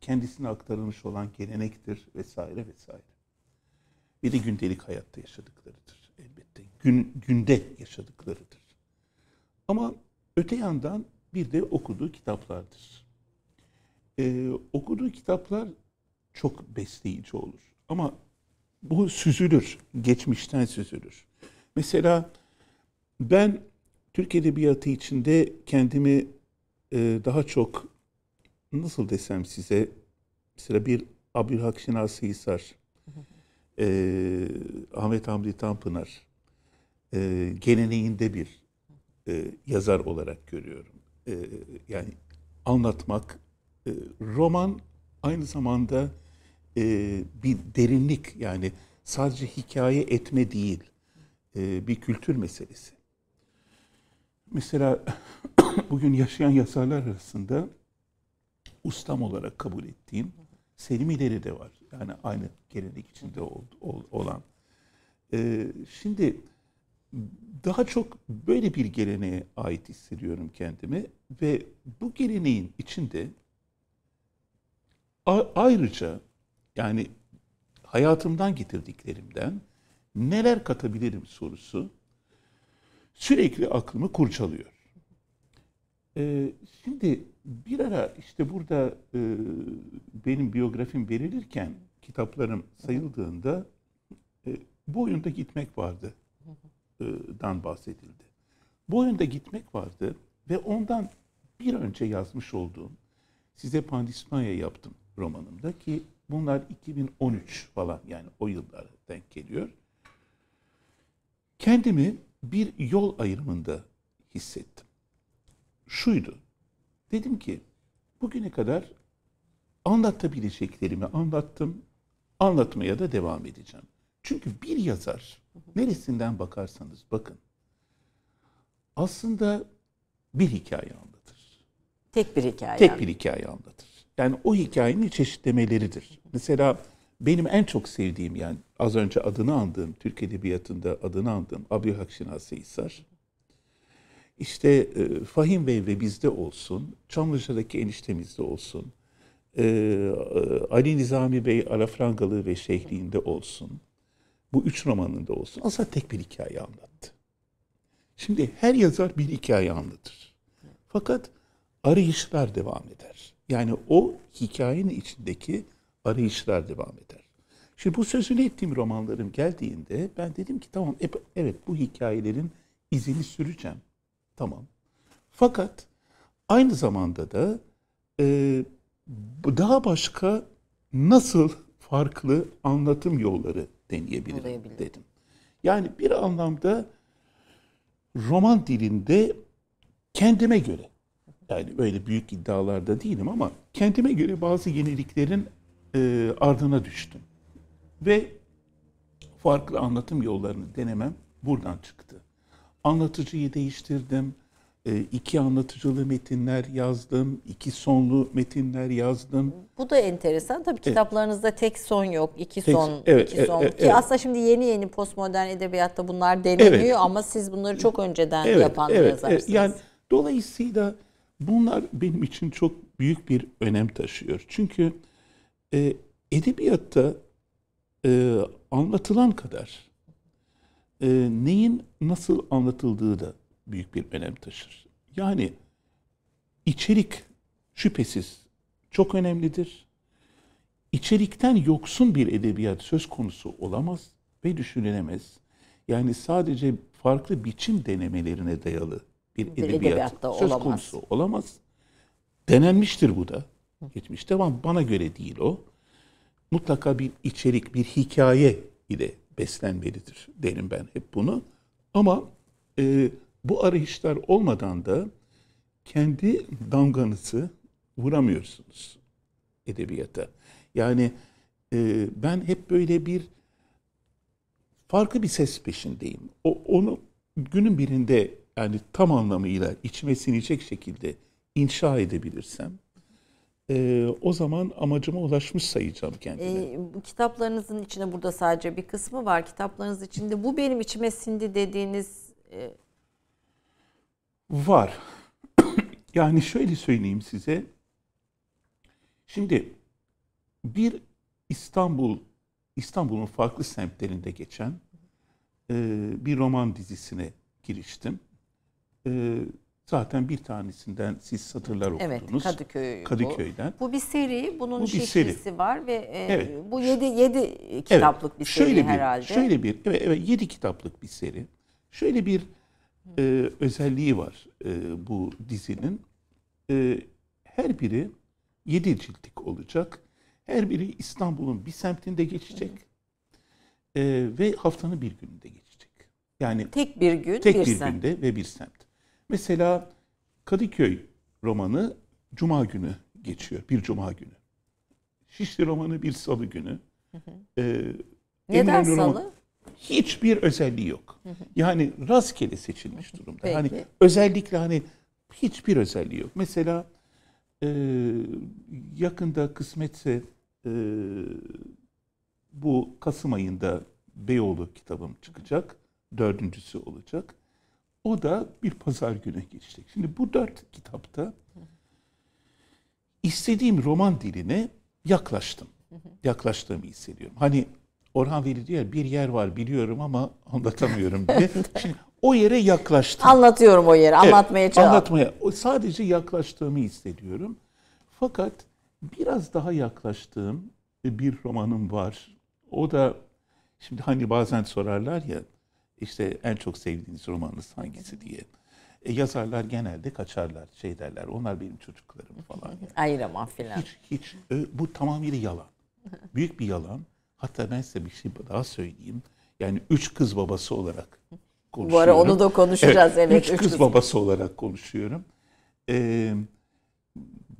kendisine aktarılmış olan gelenektir vesaire vesaire bir de gündelik hayatta yaşadıklarıdır elbette. Gün, günde yaşadıklarıdır. Ama öte yandan bir de okuduğu kitaplardır. Ee, okuduğu kitaplar çok besleyici olur. Ama bu süzülür, geçmişten süzülür. Mesela ben Türk Edebiyatı içinde kendimi e, daha çok nasıl desem size mesela bir Abdülhak Şinasi Hisar e, Ahmet Hamdi Tanpınar e, geleneğinde bir e, yazar olarak görüyorum. E, yani anlatmak, e, roman aynı zamanda e, bir derinlik yani sadece hikaye etme değil, e, bir kültür meselesi. Mesela bugün yaşayan yazarlar arasında ustam olarak kabul ettiğim Selim İleri de var. Yani aynı gelenek içinde olan. Ee, şimdi daha çok böyle bir geleneğe ait hissediyorum kendimi ve bu geleneğin içinde ayrıca yani hayatımdan getirdiklerimden neler katabilirim sorusu sürekli aklımı kurcalıyor. Ee, şimdi bir ara işte burada e, benim biyografim verilirken kitaplarım sayıldığında e, bu oyunda gitmek vardı e, dan bahsedildi. Bu oyunda gitmek vardı ve ondan bir önce yazmış olduğum size Pandispanya yaptım romanımda ki bunlar 2013 falan yani o yıllara denk geliyor. Kendimi bir yol ayrımında hissettim. Şuydu Dedim ki bugüne kadar anlatabileceklerimi anlattım. Anlatmaya da devam edeceğim. Çünkü bir yazar neresinden bakarsanız bakın aslında bir hikaye anlatır. Tek bir hikaye. Tek bir hikaye anlatır. Yani o hikayenin çeşitlemeleridir. Mesela benim en çok sevdiğim yani az önce adını andığım, Türk Edebiyatı'nda adını andığım Abdülhak Şinasi Hisar işte e, Fahim Bey ve bizde olsun, Çamlıca'daki eniştemizde olsun, e, e, Ali Nizami Bey Alafrangalı ve Şehri'nde olsun, bu üç romanında olsun asla tek bir hikaye anlattı. Şimdi her yazar bir hikaye anlatır. Fakat arayışlar devam eder. Yani o hikayenin içindeki arayışlar devam eder. Şimdi bu sözünü ettiğim romanlarım geldiğinde ben dedim ki tamam evet bu hikayelerin izini süreceğim. Tamam. Fakat aynı zamanda da e, daha başka nasıl farklı anlatım yolları deneyebilirim dedim. Yani bir anlamda roman dilinde kendime göre yani böyle büyük iddialarda değilim ama kendime göre bazı yeniliklerin e, ardına düştüm. Ve farklı anlatım yollarını denemem buradan çıktı. Anlatıcıyı değiştirdim. E, iki anlatıcılı metinler yazdım. iki sonlu metinler yazdım. Bu da enteresan. Tabii kitaplarınızda tek son yok. iki Tek- son, evet, iki son. evet, Ki evet. aslında şimdi yeni yeni postmodern edebiyatta bunlar deneniyor Evet. ama siz bunları çok önceden yapan bir yazarsınız. Yani dolayısıyla bunlar benim için çok büyük bir önem taşıyor. Çünkü e, edebiyatta e, anlatılan kadar e, neyin nasıl anlatıldığı da büyük bir önem taşır. Yani içerik şüphesiz çok önemlidir. İçerikten yoksun bir edebiyat söz konusu olamaz ve düşünülemez. Yani sadece farklı biçim denemelerine dayalı bir edebiyat, bir edebiyat söz olamaz. konusu olamaz. Denenmiştir bu da. Geçmişte ama bana göre değil o. Mutlaka bir içerik, bir hikaye ile beslenmelidir derim ben hep bunu. Ama e, bu arayışlar olmadan da kendi damganızı vuramıyorsunuz edebiyata. Yani e, ben hep böyle bir farklı bir ses peşindeyim. O, onu günün birinde yani tam anlamıyla içime sinecek şekilde inşa edebilirsem e, o zaman amacıma ulaşmış sayacağım kendimi. E, ee, bu kitaplarınızın içinde burada sadece bir kısmı var. Kitaplarınız içinde bu benim içime sindi dediğiniz e... var. yani şöyle söyleyeyim size. Şimdi bir İstanbul İstanbul'un farklı semtlerinde geçen e, bir roman dizisine giriştim. E, Zaten bir tanesinden siz satırlar okudunuz. Evet, Kadıköy Kadıköy'den. Bu. bu bir seri, bunun bu bir şifresi seri. var ve e, evet. bu yedi yedi kitaplık evet. bir seri şöyle bir, herhalde. Şöyle bir evet, evet yedi kitaplık bir seri. Şöyle bir e, özelliği var e, bu dizinin. E, her biri yedi ciltlik olacak. Her biri İstanbul'un bir semtinde geçecek. E, ve haftanın bir gününde geçecek. Yani tek bir gün tek bir, bir semt. günde ve bir semt. Mesela Kadıköy romanı cuma günü geçiyor. Bir cuma günü. Şişli romanı bir salı günü. Hı hı. Ee, Neden salı? hiçbir özelliği yok. Hı hı. Yani rastgele seçilmiş durumda. Hani özellikle hani hiçbir özelliği yok. Mesela e, yakında kısmetse e, bu Kasım ayında Beyoğlu kitabım çıkacak. Dördüncüsü olacak. O da bir pazar güne geçecek. Şimdi bu dört kitapta istediğim roman diline yaklaştım. Yaklaştığımı hissediyorum. Hani Orhan Veli diyor bir yer var biliyorum ama anlatamıyorum diye. Şimdi o yere yaklaştım. Anlatıyorum o yeri. Anlatmaya çalışıyorum. Anlatmaya. Sadece yaklaştığımı hissediyorum. Fakat biraz daha yaklaştığım bir romanım var. O da şimdi hani bazen sorarlar ya işte en çok sevdiğiniz romanınız hangisi diye. E, yazarlar genelde kaçarlar, şey derler. Onlar benim çocuklarım falan. Yani. Ayıramam filan. Hiç, hiç. E, bu tamamıyla yalan. Büyük bir yalan. Hatta ben size bir şey daha söyleyeyim. Yani üç kız babası olarak konuşuyorum. Bu ara onu da konuşacağız. Evet, evet üç, üç kız, kız babası olarak konuşuyorum. Ee,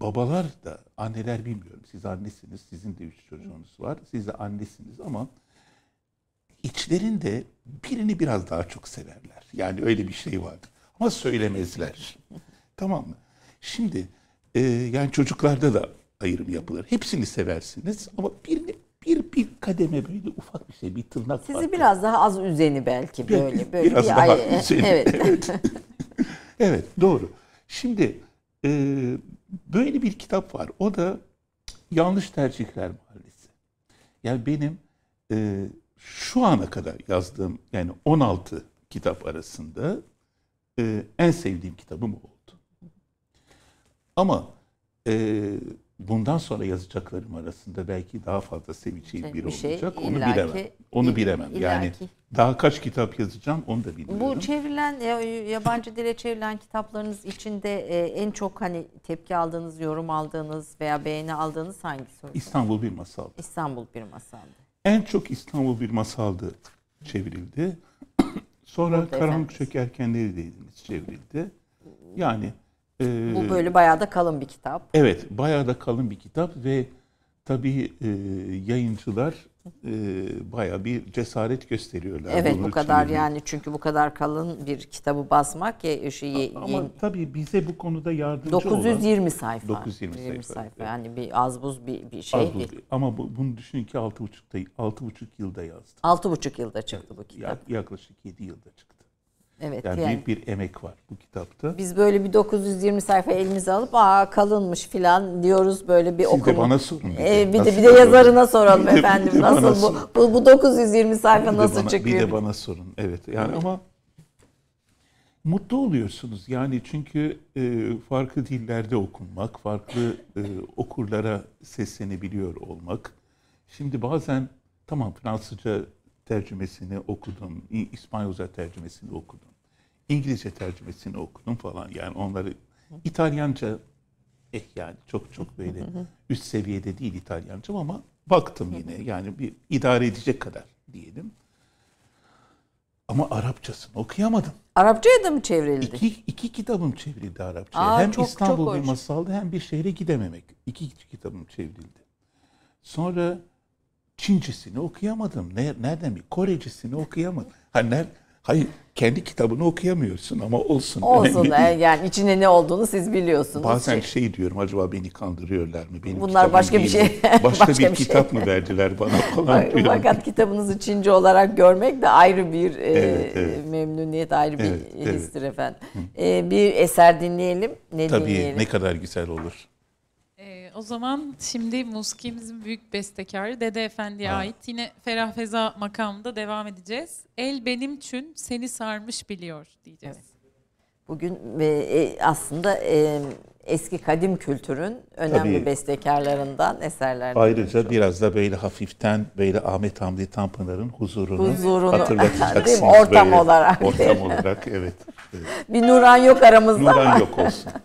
babalar da, anneler bilmiyorum. Siz annesiniz, sizin de üç çocuğunuz var. Siz de annesiniz ama içlerinde birini biraz daha çok severler. Yani öyle bir şey vardır. Ama söylemezler. tamam mı? Şimdi e, yani çocuklarda da ayrım yapılır. Hepsini seversiniz ama birini bir bir kademe böyle ufak bir şey bir tırnak Sizi farklı. biraz daha az üzeni belki böyle bir, böyle biraz bir daha ay- üzeni. Evet. evet. evet doğru. Şimdi e, böyle bir kitap var. O da Yanlış Tercihler Mahallesi. Yani benim e, şu ana kadar yazdığım yani 16 kitap arasında e, en sevdiğim kitabım oldu. Ama e, bundan sonra yazacaklarım arasında belki daha fazla seveceği biri bir şey, olacak. Onu illaki, bilemem. Onu bilemem. Illaki. Yani daha kaç kitap yazacağım onu da bilmiyorum. Bu çevrilen yabancı dile çevrilen kitaplarınız içinde e, en çok hani tepki aldığınız, yorum aldığınız veya beğeni aldığınız hangisi? İstanbul bir masal. İstanbul bir masaldı en çok İstanbul bir masaldı çevrildi. Sonra Muhteşem. Karanlık Çökerken Neredeydiniz çevrildi. Yani e, bu böyle bayağı da kalın bir kitap. Evet, bayağı da kalın bir kitap ve tabii e, yayıncılar e, ee, baya bir cesaret gösteriyorlar. Evet bu kadar için. yani çünkü bu kadar kalın bir kitabı basmak ya şeyi ama yeni... tabii bize bu konuda yardımcı 920 olan, sayfa. 920 sayfa. 20 sayfa. Yani bir az buz bir, bir şey. Az buz. Ama bu, bunu düşünün ki 6,5 6,5 yılda yazdı. 6,5 yılda çıktı bu kitap. Yaklaşık 7 yılda çıktı. Evet, yani, yani büyük bir emek var bu kitapta. Biz böyle bir 920 sayfa elimize alıp aa kalınmış filan diyoruz böyle bir Siz okuma. de bana sorun. Ee, bir, de, bir de, bir de yazarına soralım bir efendim de, bir de nasıl bu, bu, bu 920 sayfa bir nasıl bana, çıkıyor? Bir de bana sorun evet yani ama mutlu oluyorsunuz yani çünkü e, farklı dillerde okunmak, farklı e, okurlara seslenebiliyor olmak. Şimdi bazen tamam Fransızca tercümesini okudum. İspanyolca tercümesini okudum. İngilizce tercümesini okudum falan. Yani onları İtalyanca eh yani çok çok böyle üst seviyede değil İtalyanca ama baktım yine. Yani bir idare edecek kadar diyelim. Ama Arapçasını okuyamadım. Arapçaya da mı çevrildi? İki, iki kitabım çevrildi Arapçaya. Aa, hem çok, İstanbul çok bir masaldı hem bir şehre gidememek. İki, iki kitabım çevrildi. Sonra Çincesini okuyamadım. Ne, nereden bir Korecisini okuyamadım. Hani nerede? Hayır kendi kitabını okuyamıyorsun ama olsun. Olsun yani, e, yani içinde ne olduğunu siz biliyorsunuz. Bazen ki. Şey-, şey diyorum acaba beni kandırıyorlar mı? Benim Bunlar başka bir şey. Başka, başka bir, bir kitap mı şey. verdiler bana falan diyorum. Fakat kitabınızı Çince olarak görmek de ayrı bir e, evet, e, evet. memnuniyet, ayrı evet, bir evet. histir efendim. E, bir eser dinleyelim. Ne Tabii dinleyelim? ne kadar güzel olur o zaman şimdi muskimizin büyük bestekarı Dede Efendi'ye ha. ait yine Ferah Feza makamında devam edeceğiz. El benim çün seni sarmış biliyor diyeceğiz. Evet. Bugün e, e aslında e, eski kadim kültürün önemli Tabii, bestekarlarından eserlerden. Ayrıca olmuş. biraz da böyle hafiften böyle Ahmet Hamdi Tanpınar'ın huzurunu, huzurunu hatırlatacaksınız. Ortam böyle, olarak. Ortam olarak evet, evet. Bir Nuran yok aramızda Nuran ama. yok olsun.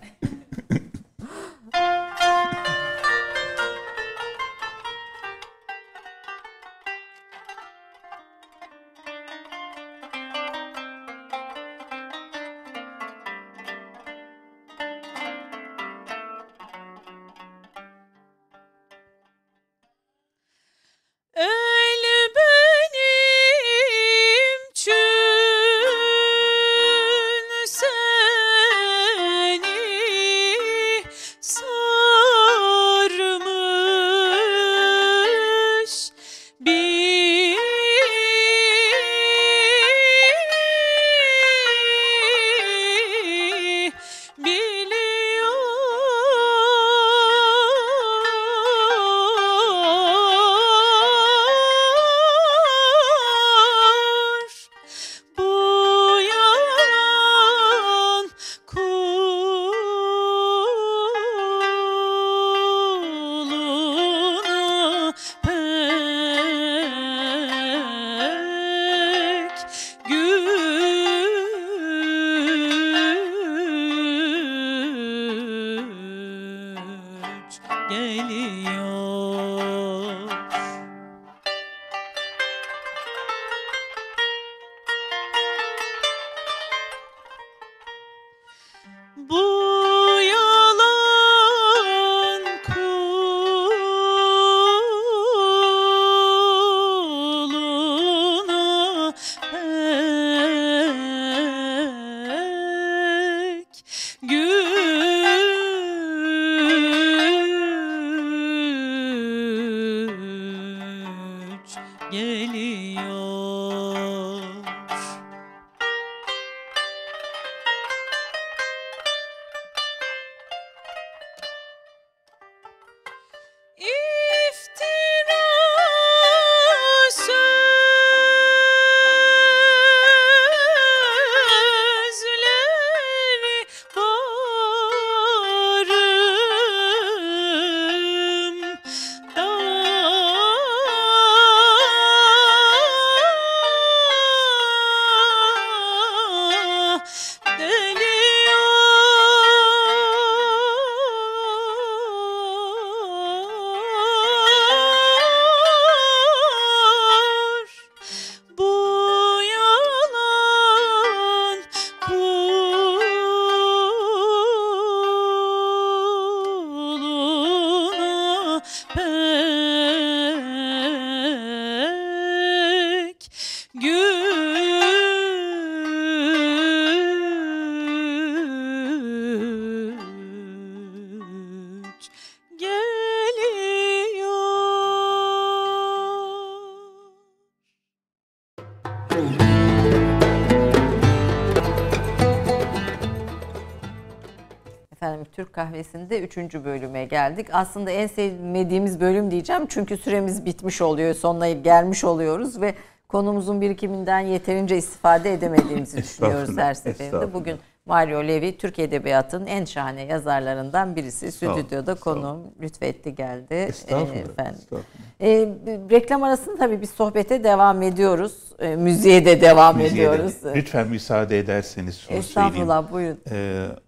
kahvesinde 3. bölüme geldik. Aslında en sevmediğimiz bölüm diyeceğim çünkü süremiz bitmiş oluyor, sonuna gelmiş oluyoruz ve konumuzun birikiminden yeterince istifade edemediğimizi düşünüyoruz her seferinde. Bugün Mario Levi Türk Edebiyatı'nın en şahane yazarlarından birisi. Stüdyoda konuğum lütfetti geldi. Ee, estağfurullah. Ee, efendim. Estağfurullah. Ee, reklam arasında tabii biz sohbete devam ediyoruz. Ee, müziğe de devam müziğe ediyoruz. De. Lütfen müsaade ederseniz soru Estağfurullah söyleyeyim. buyurun. Ee,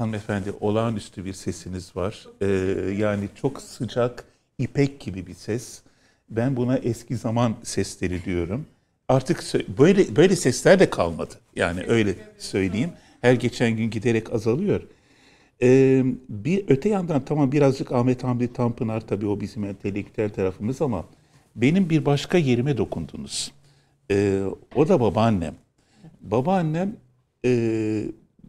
hanımefendi olağanüstü bir sesiniz var. Ee, yani çok sıcak, ipek gibi bir ses. Ben buna eski zaman sesleri diyorum. Artık böyle böyle sesler de kalmadı. Yani öyle söyleyeyim. Her geçen gün giderek azalıyor. Ee, bir öte yandan tamam birazcık Ahmet Hamdi Tanpınar tabii o bizim entelektüel tarafımız ama benim bir başka yerime dokundunuz. Ee, o da babaannem. Babaannem e,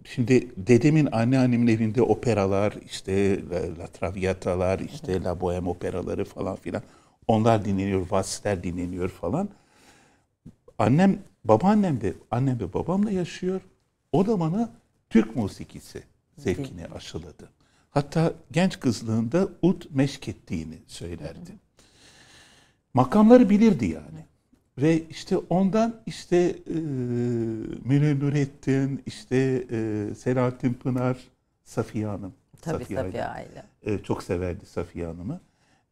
Şimdi dedemin anneannemin evinde operalar işte e, La Traviata'lar işte La Bohème operaları falan filan onlar dinleniyor, vasitler dinleniyor falan. Annem, babaannem de annem ve babam da yaşıyor. O da bana Türk musikisi zevkini aşıladı. Hatta genç kızlığında ut meşk ettiğini söylerdi. Makamları bilirdi yani. Ve işte ondan işte e, Münir Nurettin, işte e, Selahattin Pınar, Safiye Hanım. Tabii Safiye, Safiye aile. E, çok severdi Safiye Hanım'ı.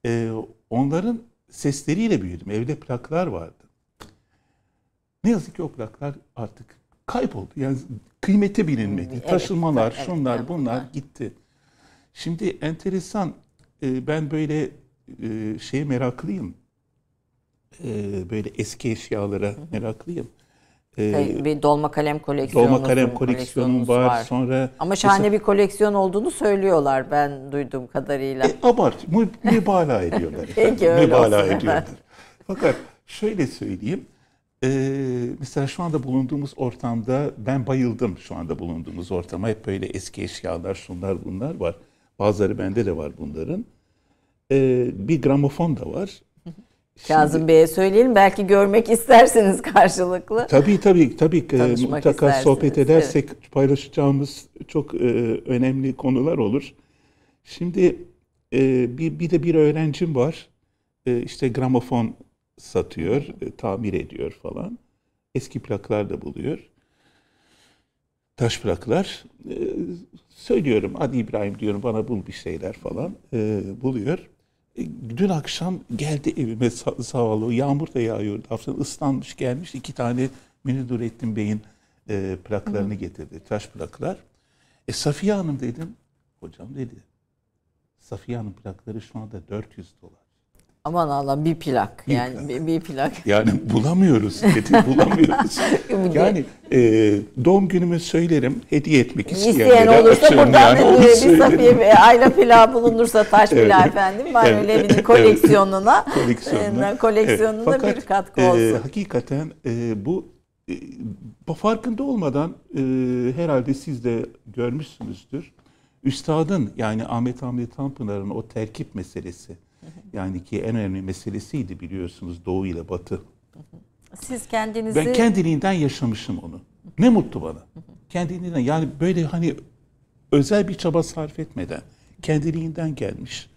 E, onların sesleriyle büyüdüm. Evde plaklar vardı. Ne yazık ki o plaklar artık kayboldu. Yani kıymete bilinmedi. Evet, Taşılmalar, evet, şunlar, evet, bunlar evet. gitti. Şimdi enteresan e, ben böyle e, şeye meraklıyım e, böyle eski eşyalara meraklıyım. Ee, bir dolma kalem koleksiyonu Dolma kalem koleksiyonum var. var. Sonra Ama şahane mesela, bir koleksiyon olduğunu söylüyorlar ben duyduğum kadarıyla. E, abart, mü, mübalağa ediyorlar. Peki öyle mübalağa ediyorlar. Fakat şöyle söyleyeyim. E, mesela şu anda bulunduğumuz ortamda ben bayıldım şu anda bulunduğumuz ortama. Hep böyle eski eşyalar şunlar bunlar var. Bazıları bende de var bunların. E, bir gramofon da var. Kazım Bey'e söyleyelim. Belki görmek istersiniz karşılıklı. Tabii tabii. tabii e, Tanışmak Mutlaka sohbet edersek evet. paylaşacağımız çok e, önemli konular olur. Şimdi e, bir, bir de bir öğrencim var. İşte gramofon satıyor, tamir ediyor falan. Eski plaklar da buluyor. Taş plaklar. Söylüyorum, hadi İbrahim diyorum bana bul bir şeyler falan. Buluyor. E, dün akşam geldi evime savalı. Yağmur da yağıyordu. Haftan ıslanmış gelmiş. iki tane Münir Nurettin Bey'in e, plaklarını Hı. getirdi. Taş plaklar. E Safiye Hanım dedim. Hocam dedi. Safiye Hanım plakları şu anda 400 dolar. Aman Allah bir plak bir yani plak. Bir, bir plak. Yani bulamıyoruz dedi bulamıyoruz. yani e, doğum günümü söylerim hediye etmek isteyen olursa buradan yani, bir Safiye ayla plağı bulunursa taş evet. plağı efendim Manuel evet. Levin'in koleksiyonuna, koleksiyonuna, e, koleksiyonuna evet. Fakat, bir katkı e, olsun. E, hakikaten e, bu e, farkında olmadan e, herhalde siz de görmüşsünüzdür. Üstadın yani Ahmet Hamdi Tanpınar'ın o terkip meselesi Yani ki en önemli meselesiydi biliyorsunuz Doğu ile Batı. Siz kendinizi... Ben kendiliğinden yaşamışım onu. Ne mutlu bana. Kendiliğinden yani böyle hani özel bir çaba sarf etmeden kendiliğinden gelmiş.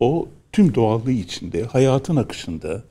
O tüm doğallığı içinde, hayatın akışında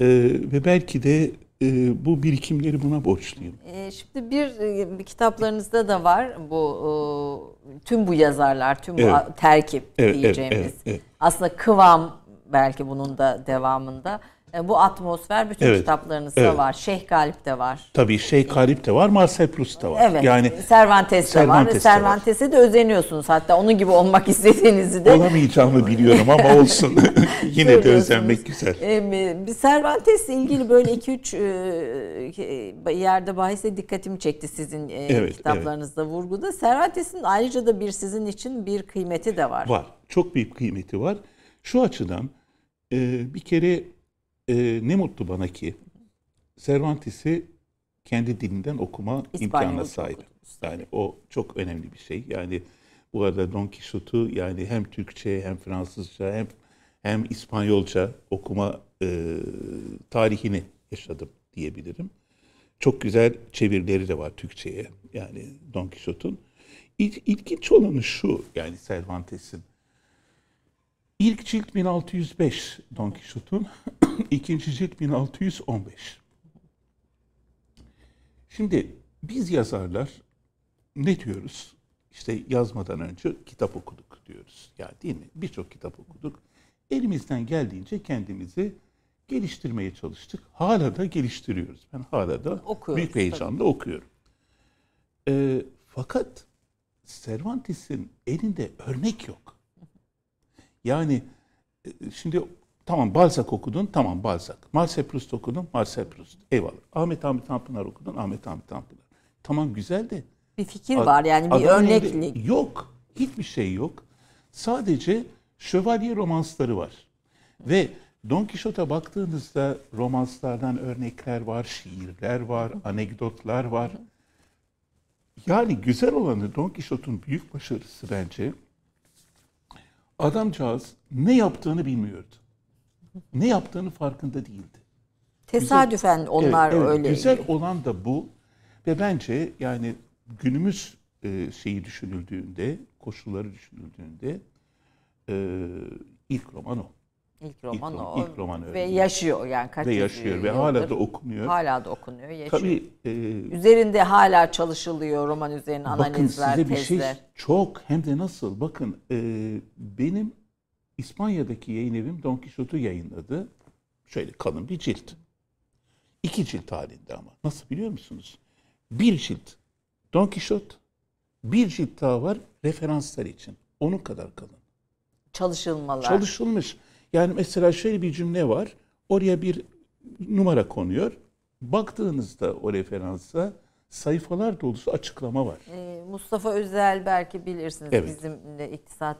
e, ve belki de e, bu birikimleri buna borçluyum. E, şimdi bir, e, bir kitaplarınızda da var bu e, tüm bu yazarlar, tüm evet. bu terkip evet, diyeceğimiz. Evet, evet, evet. Aslında kıvam belki bunun da devamında e, bu atmosfer bütün evet, kitaplarınızda evet. var. Şeyh Galip de var. Tabii Şeyh Galip de var, Marcel Proust de var. Evet. Yani Cervantes de var. Cervantes'e de özeniyorsunuz hatta onun gibi olmak istediğinizi de. Olamayacağımı biliyorum ama olsun. Yine de özenmek güzel. Ee, Cervantes ilgili böyle iki üç e, e, yerde bahise dikkatimi çekti sizin evet, kitaplarınızda evet. vurguda. Cervantes'in ayrıca da bir sizin için bir kıymeti de var. Var. Çok büyük kıymeti var. Şu açıdan bir kere e, ne mutlu bana ki Cervantes'i kendi dilinden okuma İspanyol imkanına sahip. Yani o çok önemli bir şey. Yani bu arada Don Quixote'u yani hem Türkçe hem Fransızca hem hem İspanyolca okuma e, tarihini yaşadım diyebilirim. Çok güzel çevirileri de var Türkçe'ye yani Don Quixote'un. İl, ilginç olanı şu yani Cervantes'in İlk cilt 1605 Don Quixote'un, ikinci cilt 1615. Şimdi biz yazarlar ne diyoruz? İşte yazmadan önce kitap okuduk diyoruz. Ya yani değil mi? Birçok kitap okuduk. Elimizden geldiğince kendimizi geliştirmeye çalıştık. Hala da geliştiriyoruz. Ben hala da Okuyoruz, büyük heyecanla tabii. okuyorum. Ee, fakat Cervantes'in elinde örnek yok. Yani e, şimdi tamam Balzac okudun, tamam Balzac. Marcel Proust okudun, Marcel Proust. Eyvallah. Ahmet Hamit Tanpınar okudun, Ahmet Hamit Tanpınar. Tamam güzel de. Bir fikir ad, var yani bir örneklik. Önünde, yok. Hiçbir şey yok. Sadece şövalye romansları var. Ve Don Quixote'a baktığınızda romanslardan örnekler var, şiirler var, anekdotlar var. Yani güzel olanı Don Quixote'un büyük başarısı bence adamcağız ne yaptığını bilmiyordu. Ne yaptığını farkında değildi. Tesadüfen güzel, onlar evet, öyle. Güzel olan da bu ve bence yani günümüz e, şeyi düşünüldüğünde, koşulları düşünüldüğünde e, ilk roman o. İlk roman ilk, o. İlk roman öyle. Ve yaşıyor yani kaç Ve yaşıyor ve hala yıldır, da okunuyor. Hala da okunuyor, yaşıyor. Tabii, e, Üzerinde hala çalışılıyor roman üzerine analizler, bakın size bir şey tezler. şey çok hem de nasıl bakın e, benim İspanya'daki yayın evim Don Quixote'u yayınladı. Şöyle kalın bir cilt. İki cilt halinde ama. Nasıl biliyor musunuz? Bir cilt Don Quixote, bir cilt daha var referanslar için. Onun kadar kalın. Çalışılmalar. Çalışılmış. Yani mesela şöyle bir cümle var. Oraya bir numara konuyor. Baktığınızda o referansa sayfalar dolusu açıklama var. Ee, Mustafa Özel belki bilirsiniz evet. bizim iktisat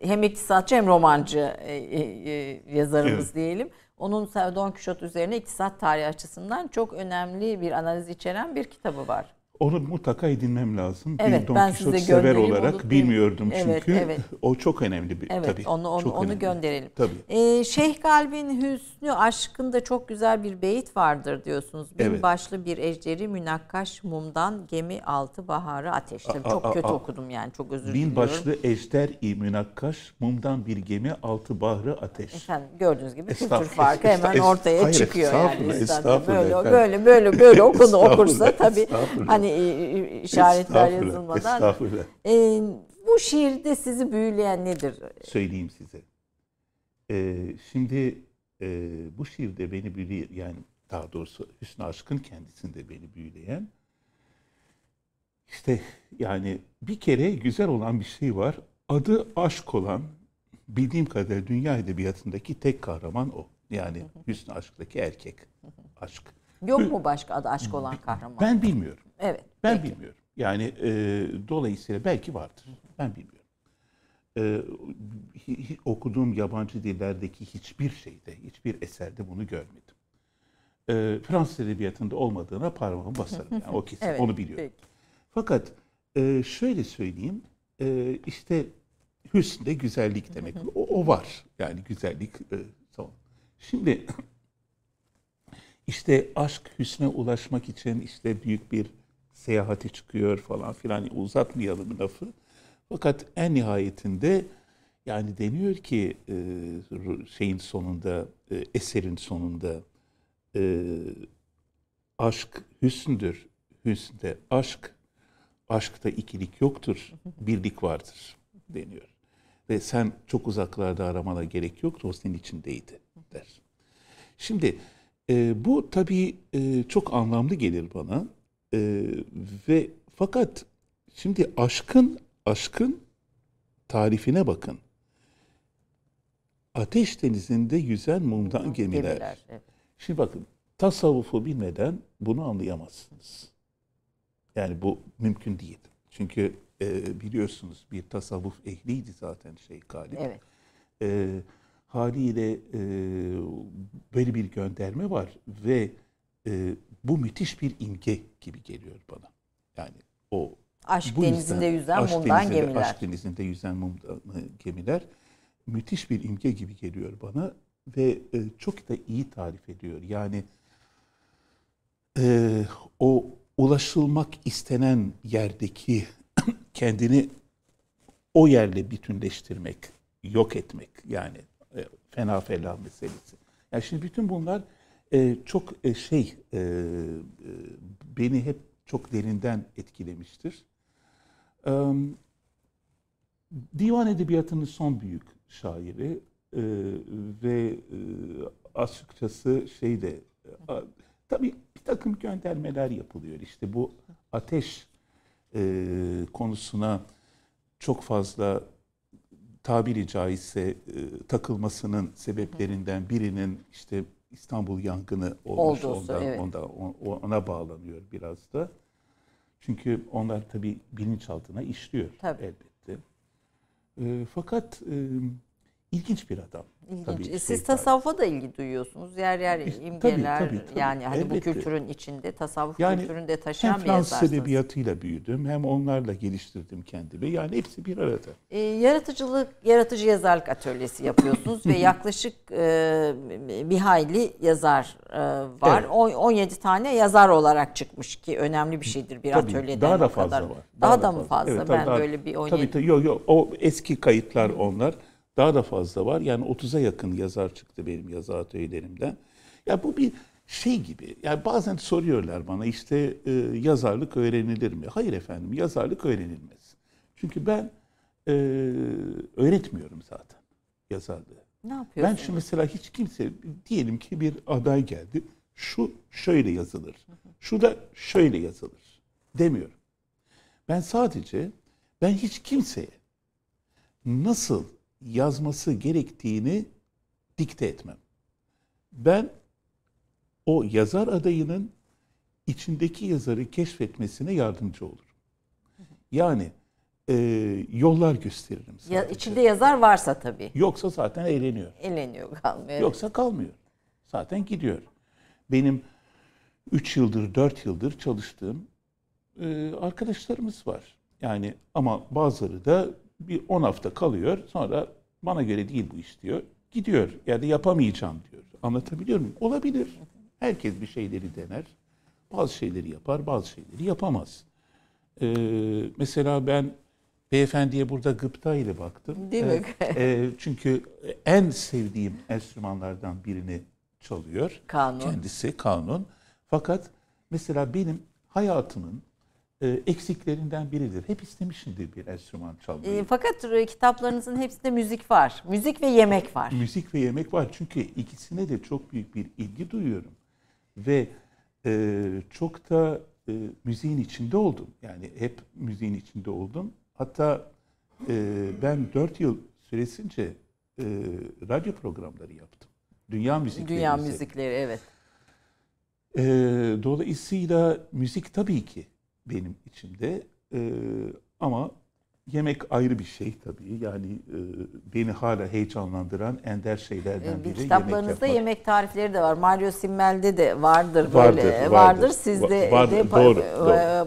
hem iktisatçı hem romancı e, e, e, yazarımız evet. diyelim. Onun Don Kişot üzerine iktisat açısından çok önemli bir analiz içeren bir kitabı var. Onu mutlaka edinmem lazım. Evet, bir Don ben Kişot size sever olarak unutmayayım. bilmiyordum çünkü. Evet. O çok önemli bir evet, tabii. Onu onu, çok onu gönderelim. Tabii. Ee, Şeyh Galbin Hüsnü aşkında çok güzel bir beyit vardır diyorsunuz. Bin evet. başlı bir ejderi münakkaş mumdan gemi altı baharı ateş. Tabii çok a, kötü a, okudum yani çok özür bin diliyorum. Bin başlı ejder i münakkaş mumdan bir gemi altı baharı ateş. Efendim gördüğünüz gibi kültür farkı hemen ortaya Hayır, çıkıyor estağfurullah, yani. Estağfurullah, böyle, estağfurullah. böyle böyle böyle okunu okursa tabii hani hani e, e, e, işaretler estağfurullah, yazılmadan. Estağfurullah. E, bu şiirde sizi büyüleyen nedir? Söyleyeyim size. E, şimdi e, bu şiirde beni büyüleyen, yani daha doğrusu Hüsnü Aşk'ın kendisinde beni büyüleyen, işte yani bir kere güzel olan bir şey var. Adı aşk olan bildiğim kadarıyla dünya edebiyatındaki tek kahraman o. Yani Hüsnü Aşk'taki erkek. Aşk. Yok mu başka adı aşk olan kahraman? Ben bilmiyorum. Evet. Ben belki. bilmiyorum. Yani e, dolayısıyla belki vardır. Ben bilmiyorum. E, okuduğum yabancı dillerdeki hiçbir şeyde, hiçbir eserde bunu görmedim. E, Fransız edebiyatında olmadığına parmağımı basarım. Yani o kesin. evet, onu biliyorum. Peki. Fakat e, şöyle söyleyeyim. E, işte hüsn güzellik demek. O, o var. Yani güzellik e, tamam. Şimdi işte aşk hüsne ulaşmak için işte büyük bir seyahate çıkıyor falan filan uzatmayalım lafı. Fakat en nihayetinde yani deniyor ki e, şeyin sonunda, e, eserin sonunda e, aşk hüsündür hüsnde aşk, aşkta ikilik yoktur, birlik vardır deniyor. Ve sen çok uzaklarda aramana gerek yoktu, o senin içindeydi der. Şimdi bu tabii çok anlamlı gelir bana. Ee, ve fakat şimdi aşkın aşkın tarifine bakın. Ateş denizinde yüzen mumdan gemiler. gemiler evet. Şimdi bakın tasavvufu bilmeden bunu anlayamazsınız. Yani bu mümkün değil. Çünkü e, biliyorsunuz bir tasavvuf ehliydi zaten şey Galip. Evet. E, haliyle e, böyle bir gönderme var ve e, bu müthiş bir imge gibi geliyor bana. Yani o Aşk denizinde yüzden, yüzen aşk mumdan denizinde, gemiler. Aşk denizinde yüzen mumdan e, gemiler müthiş bir imge gibi geliyor bana ve e, çok da iyi tarif ediyor. Yani e, o ulaşılmak istenen yerdeki kendini o yerle bütünleştirmek, yok etmek yani e, fena fela meselesi. Yani şimdi bütün bunlar e, çok e, şey e, e, beni hep çok derinden etkilemiştir. E, divan edebiyatının son büyük şairi e, ve e, açıkçası şey de a, tabii bir takım göndermeler yapılıyor. işte bu ateş e, konusuna çok fazla tabiri caizse e, takılmasının sebeplerinden birinin işte İstanbul yangını olmuş Oldu, ondan, evet. onda ona bağlanıyor biraz da. Çünkü onlar tabii bilinçaltına işliyor Tabii. elbette. E, fakat e, ilginç bir adam. İlginç. Tabii e, Siz şey tasavvufa da ilgi duyuyorsunuz. Yer yer e, imgeler tabii, tabii, tabii. yani hani Elbette. bu kültürün içinde tasavvuf yani, kültüründe taşıyan bir yazarsınız. Hem Fransız edebiyatıyla büyüdüm hem onlarla geliştirdim kendimi. Yani hepsi bir arada. E, yaratıcılık, yaratıcı yazarlık atölyesi yapıyorsunuz ve yaklaşık e, bir hayli yazar e, var. Evet. On, 17 tane yazar olarak çıkmış ki önemli bir şeydir bir tabii, atölyeden. Daha da fazla kadar. var. Daha, daha da, da fazla. mı fazla? Evet, ben daha, böyle bir 17. Tabii tabii yok yok o eski kayıtlar onlar. Daha da fazla var. Yani 30'a yakın yazar çıktı benim yazı atölyelerimden. Ya bu bir şey gibi. Yani bazen soruyorlar bana işte e, yazarlık öğrenilir mi? Hayır efendim yazarlık öğrenilmez. Çünkü ben e, öğretmiyorum zaten yazarlığı. Ne yapıyorsun? Ben şimdi mesela hiç kimse diyelim ki bir aday geldi. Şu şöyle yazılır. Şu da şöyle yazılır. Demiyorum. Ben sadece ben hiç kimseye nasıl yazması gerektiğini dikte etmem. Ben o yazar adayının içindeki yazarı keşfetmesine yardımcı olurum. Yani e, yollar gösteririm. Sadece. Ya, içinde yazar varsa tabii. Yoksa zaten eğleniyor. Eğleniyor kalmıyor. Yoksa kalmıyor. Zaten gidiyor. Benim 3 yıldır, 4 yıldır çalıştığım e, arkadaşlarımız var. Yani ama bazıları da bir 10 hafta kalıyor. Sonra bana göre değil bu istiyor, diyor. Gidiyor. Yani yapamayacağım diyor. Anlatabiliyor muyum? Olabilir. Herkes bir şeyleri dener. Bazı şeyleri yapar, bazı şeyleri yapamaz. Ee, mesela ben beyefendiye burada gıpta ile baktım. Değil mi? Ee, çünkü en sevdiğim enstrümanlardan birini çalıyor. Kanun. Kendisi kanun. Fakat mesela benim hayatımın e, eksiklerinden biridir. Hep istemişimdir bir enstrüman çalmayı. E, fakat e, kitaplarınızın hepsinde müzik var. Müzik ve yemek var. Müzik ve yemek var. Çünkü ikisine de çok büyük bir ilgi duyuyorum. Ve e, çok da e, müziğin içinde oldum. Yani hep müziğin içinde oldum. Hatta e, ben dört yıl süresince e, radyo programları yaptım. Dünya müzikleri. Dünya müzikleri evet. E, dolayısıyla müzik tabii ki benim içimde. E, ama Yemek ayrı bir şey tabii. Yani e, beni hala heyecanlandıran ender şeylerden biri. Kitaplarınızda yemek, yapmak. yemek tarifleri de var. Mario Simmel'de de vardır, vardır böyle. Vardır. Sizde de e, doğru,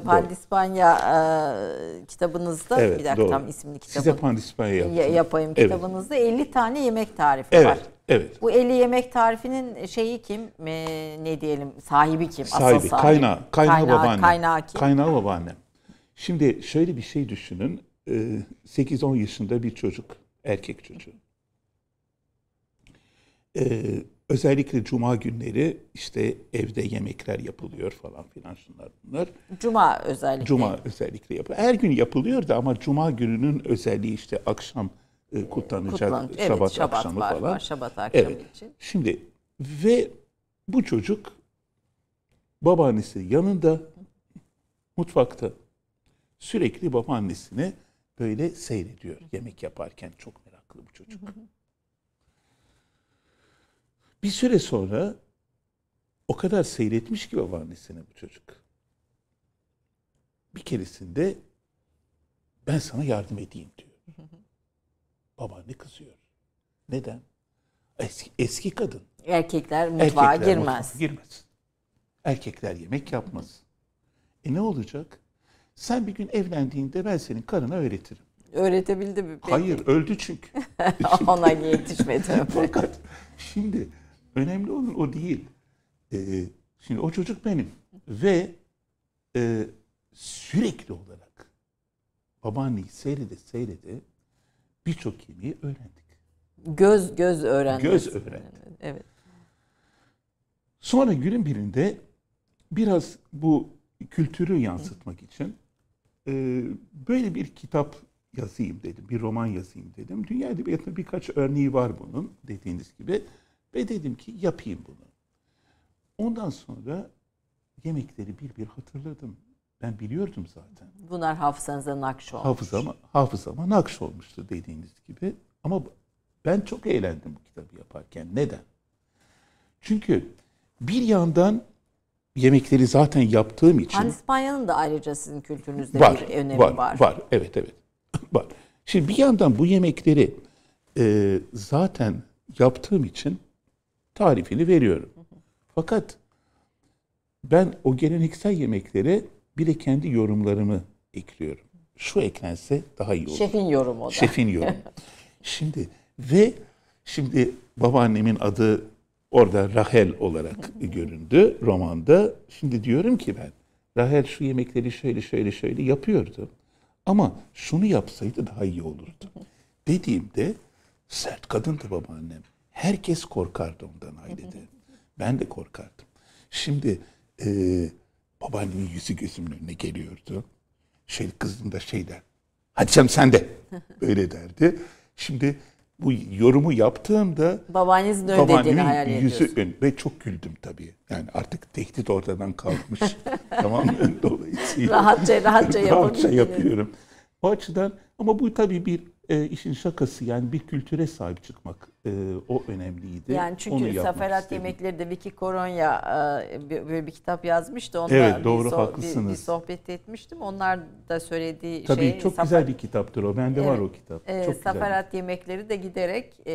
Pandispanya e, kitabınızda bir dakika doğru. tam isimli kitabı. Size Pandispanya yaptım. yapayım evet. kitabınızda 50 tane yemek tarifi evet. var. Evet. Bu 50 yemek tarifinin şeyi kim? E, ne diyelim? Sahibi kim? Sahibi, Asıl sahibi. kaynağı. Kaynağı, kaynağı babaannem. Kaynağı kim? Kaynağı babaannem. Şimdi şöyle bir şey düşünün. 8-10 ee, yaşında bir çocuk, erkek çocuğu. Ee, özellikle cuma günleri işte evde yemekler yapılıyor falan filan şunlar bunlar. Cuma özellikle. Cuma özellikle yapılıyor. Her gün yapılıyor da ama cuma gününün özelliği işte akşam e, kutlanacak Kutlan, evet, şabat, şabat akşamı var, falan. Var, şabat akşamı evet. için. Şimdi ve bu çocuk babaannesi yanında mutfakta sürekli babaannesine böyle seyrediyor yemek yaparken. Çok meraklı bu çocuk. Bir süre sonra o kadar seyretmiş ki babaannesine bu çocuk. Bir keresinde ben sana yardım edeyim diyor. Babaanne kızıyor. Neden? Eski, eski kadın. Erkekler mutfağa Erkekler girmez. Mutfağa girmez. Erkekler yemek yapmaz. E ne olacak? Sen bir gün evlendiğinde ben senin karına öğretirim. Öğretebildi mi? Peki? Hayır öldü çünkü. Ona yetişmedi. Fakat şimdi önemli olan o değil. Ee, şimdi o çocuk benim. Ve e, sürekli olarak babaanneyi seyrede seyrede birçok kelimeyi öğrendik. Göz göz öğrendik. Göz öğrendik. Evet. Sonra günün birinde biraz bu kültürü yansıtmak için ee, böyle bir kitap yazayım dedim, bir roman yazayım dedim. Dünya Edebiyatı'nda birkaç örneği var bunun dediğiniz gibi. Ve dedim ki yapayım bunu. Ondan sonra yemekleri bir bir hatırladım. Ben biliyordum zaten. Bunlar hafızanıza nakş olmuş. Hafızama, hafızama nakş olmuştu dediğiniz gibi. Ama ben çok eğlendim bu kitabı yaparken. Neden? Çünkü bir yandan yemekleri zaten yaptığım için... Pandispanya'nın da ayrıca sizin kültürünüzde var, bir önemi var. Var, var. Evet, evet. var. Şimdi bir yandan bu yemekleri e, zaten yaptığım için tarifini veriyorum. Fakat ben o geleneksel yemeklere bir de kendi yorumlarımı ekliyorum. Şu eklense daha iyi olur. Şefin yorumu da. Şefin yorumu. şimdi ve şimdi babaannemin adı Orada Rahel olarak göründü romanda. Şimdi diyorum ki ben Rahel şu yemekleri şöyle şöyle şöyle yapıyordu. Ama şunu yapsaydı daha iyi olurdu. Dediğimde sert kadındı babaannem. Herkes korkardı ondan ailede. Ben de korkardım. Şimdi e, babaannemin yüzü gözümün önüne geliyordu. Şey, kızım da şey der. Hadi canım sen de. Böyle derdi. Şimdi bu yorumu yaptığımda babaannenizin öyle dediğini hayal ediyorsun. yüzü ön ve çok güldüm tabii. Yani artık tehdit ortadan kalkmış. tamam mı? Dolayısıyla rahatça rahatça, rahatça yapıyorum. O açıdan ama bu tabii bir e, işin şakası yani bir kültüre sahip çıkmak e, o önemliydi. Yani çünkü Onu Saferat Yemekleri de Vicky Koronya e, böyle bir kitap yazmıştı. Onunla evet doğru bir so- haklısınız. Bir, bir sohbet etmiştim. Onlar da söylediği Tabii şey. Tabii çok Safer- güzel bir kitaptır o. Bende evet, var o kitap. E, çok Saferat güzel. Yemekleri de giderek e,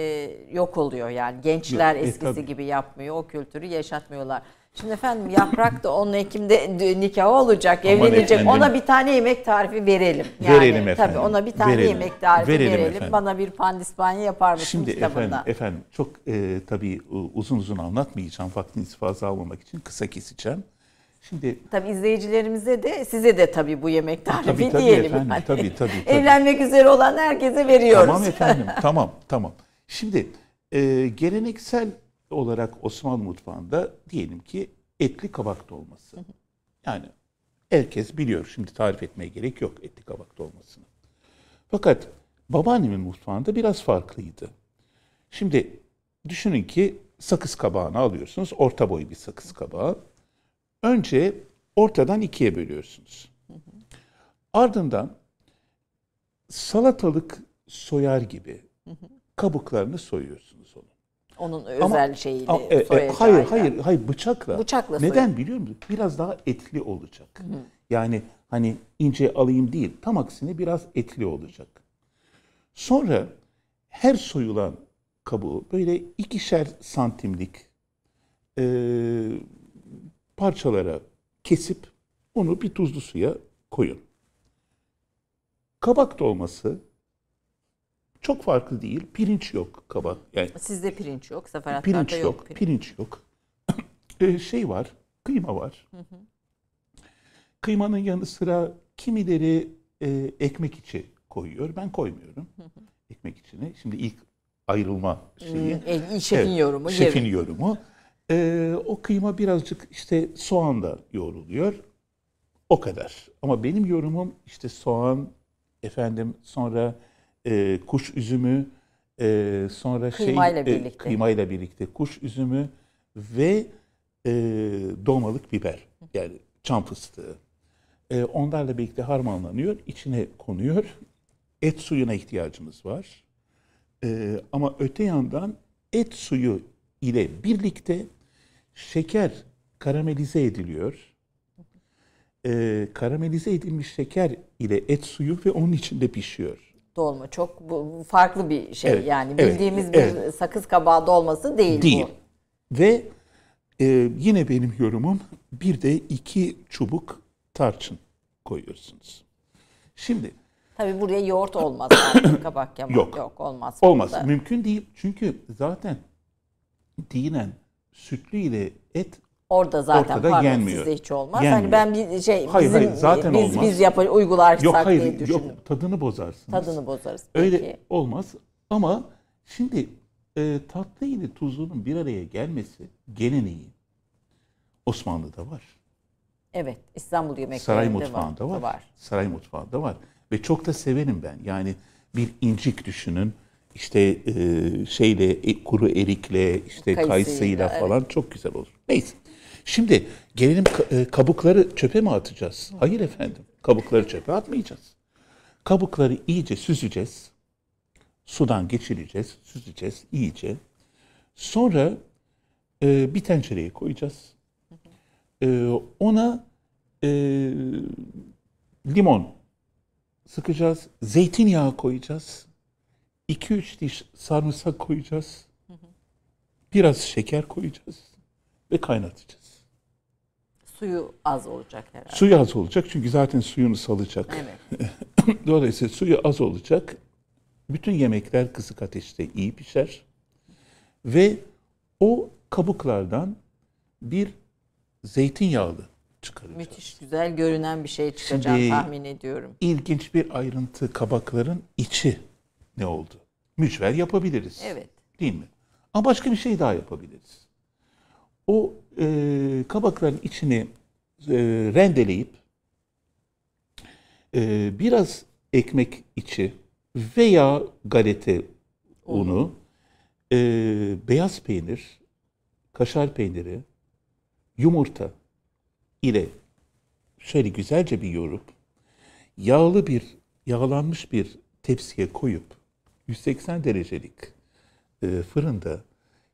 yok oluyor yani. Gençler e, eskisi e, gibi yapmıyor. O kültürü yaşatmıyorlar. Şimdi efendim yaprak da 10 Ekim'de nikahı olacak, Aman evlenecek. Efendim. Ona bir tane yemek tarifi verelim. Yani, verelim efendim. Tabii ona bir tane verelim. yemek tarifi verelim. verelim. Efendim. Bana bir pandispanya yapar mısın Şimdi efendim, efendim çok e, tabii uzun uzun anlatmayacağım vaktinizi fazla almamak için kısa keseceğim. Şimdi tabii izleyicilerimize de size de tabii bu yemek tarifi tabii, tabii diyelim. Efendim, hani. tabii, tabii, tabii. Evlenmek üzere olan herkese veriyoruz. Tamam efendim. tamam, tamam. Şimdi e, geleneksel olarak Osmanlı mutfağında diyelim ki etli kabak dolması. Yani herkes biliyor şimdi tarif etmeye gerek yok etli kabak dolmasını. Fakat babaannemin mutfağında biraz farklıydı. Şimdi düşünün ki sakız kabağını alıyorsunuz. Orta boy bir sakız kabağı. Önce ortadan ikiye bölüyorsunuz. Ardından salatalık soyar gibi kabuklarını soyuyorsunuz onu. Onun özel şeyiyle a, e, e, Hayır, hayır, hayır bıçakla. Bıçakla Neden soy. biliyor musun? Biraz daha etli olacak. Hı. Yani hani ince alayım değil, tam aksine biraz etli olacak. Sonra her soyulan kabuğu böyle ikişer santimlik e, parçalara kesip onu bir tuzlu suya koyun. Kabak dolması çok farklı değil. Pirinç yok kaba. Yani Sizde pirinç yok. Zafer pirinç yok, yok. Pirinç, yok. ee, şey var. Kıyma var. Kıymanın yanı sıra kimileri e, ekmek içi koyuyor. Ben koymuyorum. Ekmek içine. Şimdi ilk ayrılma şeyi. E, şefin evet, yorumu. Şefin yorumu. Ee, o kıyma birazcık işte soğan da yoğruluyor. O kadar. Ama benim yorumum işte soğan, efendim sonra e, kuş üzümü, e, sonra şey, kıymayla şey birlikte. E, ile birlikte kuş üzümü ve e, dolmalık biber yani çam fıstığı. E, onlarla birlikte harmanlanıyor, içine konuyor. Et suyuna ihtiyacımız var. E, ama öte yandan et suyu ile birlikte şeker karamelize ediliyor. E, karamelize edilmiş şeker ile et suyu ve onun içinde pişiyor dolma çok bu, farklı bir şey evet, yani bildiğimiz evet, bir evet. sakız kabağı dolması değil, değil. bu. Ve e, yine benim yorumum bir de iki çubuk tarçın koyuyorsunuz. Şimdi tabi buraya yoğurt olmaz kabak yamak yok, yok olmaz. Olmaz burada. mümkün değil çünkü zaten dinen sütlü ile et Orada zaten Ortada pardon yenmiyor. sizde hiç olmaz. Hani yenmiyor. Hani ben bir şey hayır, bizim hayır, zaten biz olmaz. biz yapar uygularsak yok, hayır, diye düşündüm. Yok tadını bozarsınız. Tadını bozarız. Peki. Öyle olmaz ama şimdi e, tatlı ile tuzlunun bir araya gelmesi geleneği Osmanlı'da var. Evet, İstanbul yemeklerinde Saray mutfağında var. var. Saray mutfağında var ve çok da severim ben. Yani bir incik düşünün. İşte e, şeyle e, kuru erikle işte kayısıyla, kayısıyla falan evet. çok güzel olur. Neyse. Şimdi gelelim e, kabukları çöpe mi atacağız? Hayır efendim. Kabukları çöpe atmayacağız. Kabukları iyice süzeceğiz. Sudan geçireceğiz, süzeceğiz iyice. Sonra e, bir tencereye koyacağız. E, ona e, limon sıkacağız, zeytinyağı koyacağız. 2-3 diş sarımsak koyacağız. Biraz şeker koyacağız ve kaynatacağız suyu az olacak herhalde. Suyu az olacak çünkü zaten suyunu salacak. Evet. Dolayısıyla suyu az olacak. Bütün yemekler kısık ateşte iyi pişer. Ve o kabuklardan bir zeytinyağlı çıkaracağız. Müthiş güzel görünen bir şey çıkacağını tahmin ediyorum. İlginç bir ayrıntı kabakların içi ne oldu? Mücver yapabiliriz. Evet. Değil mi? Ama başka bir şey daha yapabiliriz. O e, kabakların içini e, rendeleyip e, biraz ekmek içi veya galete unu, e, beyaz peynir, kaşar peyniri, yumurta ile şöyle güzelce bir yorup yağlı bir yağlanmış bir tepsiye koyup 180 derecelik e, fırında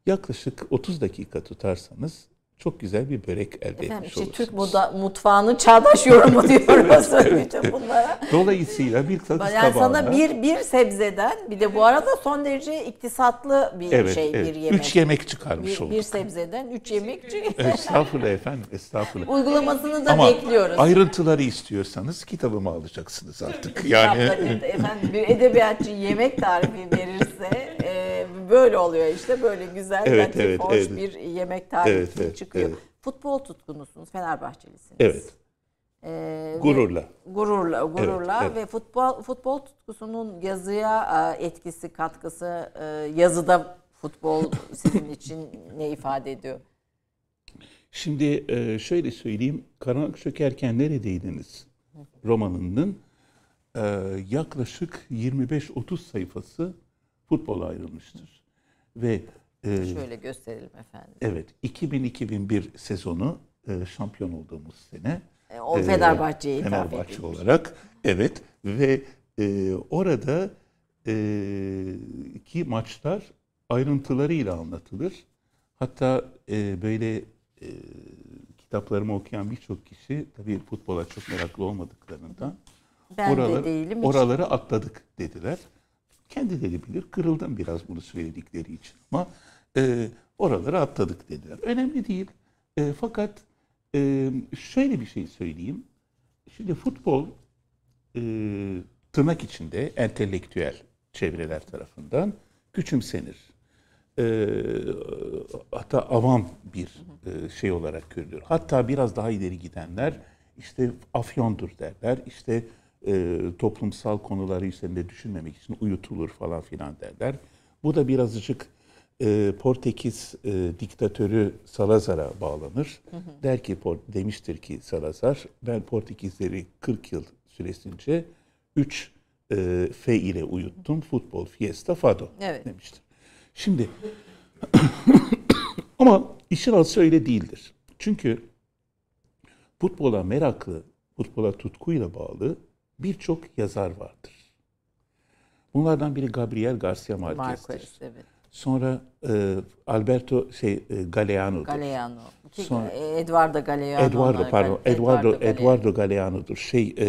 Yaklaşık 30 dakika tutarsanız çok güzel bir börek elde Efendim, etmiş işte olursunuz. Türk moda, mutfağının çağdaş yorumu diyoruz evet, evet. bunlara. Dolayısıyla bir tadı yani tabağına... Sana bir, bir sebzeden bir de bu arada son derece iktisatlı bir evet, şey evet. bir yemek. Üç yemek çıkarmış bir, olduk. Bir sebzeden üç yemek çıkıyor. Estağfurullah efendim estağfurullah. Uygulamasını da Ama bekliyoruz. ayrıntıları istiyorsanız kitabımı alacaksınız artık. yani efendim bir edebiyatçı yemek tarifi verirse... E, böyle oluyor işte. Böyle güzel, evet, latif, evet, hoş evet. bir yemek tarifi evet, evet, çıkıyor. Evet. Futbol tutkunusunuz, Fenerbahçelisiniz. Evet. Ee, gururla. gururla, gururla evet, evet. ve futbol futbol tutkusunun yazıya e, etkisi, katkısı e, yazıda futbol sizin için ne ifade ediyor? Şimdi e, şöyle söyleyeyim. Karanlık Sökerken Neredeydiniz romanının yaklaşık 25-30 sayfası futbol ayrılmıştır. Ve e, şöyle gösterelim efendim. Evet, 2000-2001 sezonu e, şampiyon olduğumuz sene. E, o Fenerbahçe'ye e, hitap Fenerbahçe edilmiş. olarak evet ve e, orada e, ki maçlar ayrıntılarıyla anlatılır. Hatta e, böyle e, kitaplarımı okuyan birçok kişi tabii futbola çok meraklı olmadıklarından ben oraları, de değilim. Oraları atladık dediler. Kendileri bilir kırıldım biraz bunu söyledikleri için ama e, oraları atladık dediler. Önemli değil. E, fakat e, şöyle bir şey söyleyeyim. Şimdi futbol e, tırnak içinde entelektüel çevreler tarafından küçümsenir. E, hatta avam bir e, şey olarak görülür. Hatta biraz daha ileri gidenler işte afyondur derler. İşte e, toplumsal konuları üzerinde düşünmemek için uyutulur falan filan derler. Bu da birazcık e, Portekiz e, diktatörü Salazar'a bağlanır. Hı hı. Der ki demiştir ki Salazar ben Portekizleri 40 yıl süresince 3 e, F ile uyuttum. Futbol, fiesta, fado evet. demiştir. Şimdi ama işin aslı öyle değildir. Çünkü futbola meraklı, futbola tutkuyla bağlı birçok yazar vardır. Bunlardan biri Gabriel Garcia Marquez'dir. Marquez, evet. Sonra e, Alberto şey e, Galeano'dur. Galeano. Ki, şey, Sonra, e, Eduardo Galeano. Eduardo pardon. Eduardo Eduardo, Eduardo Galeano'dur. Şey, e, e,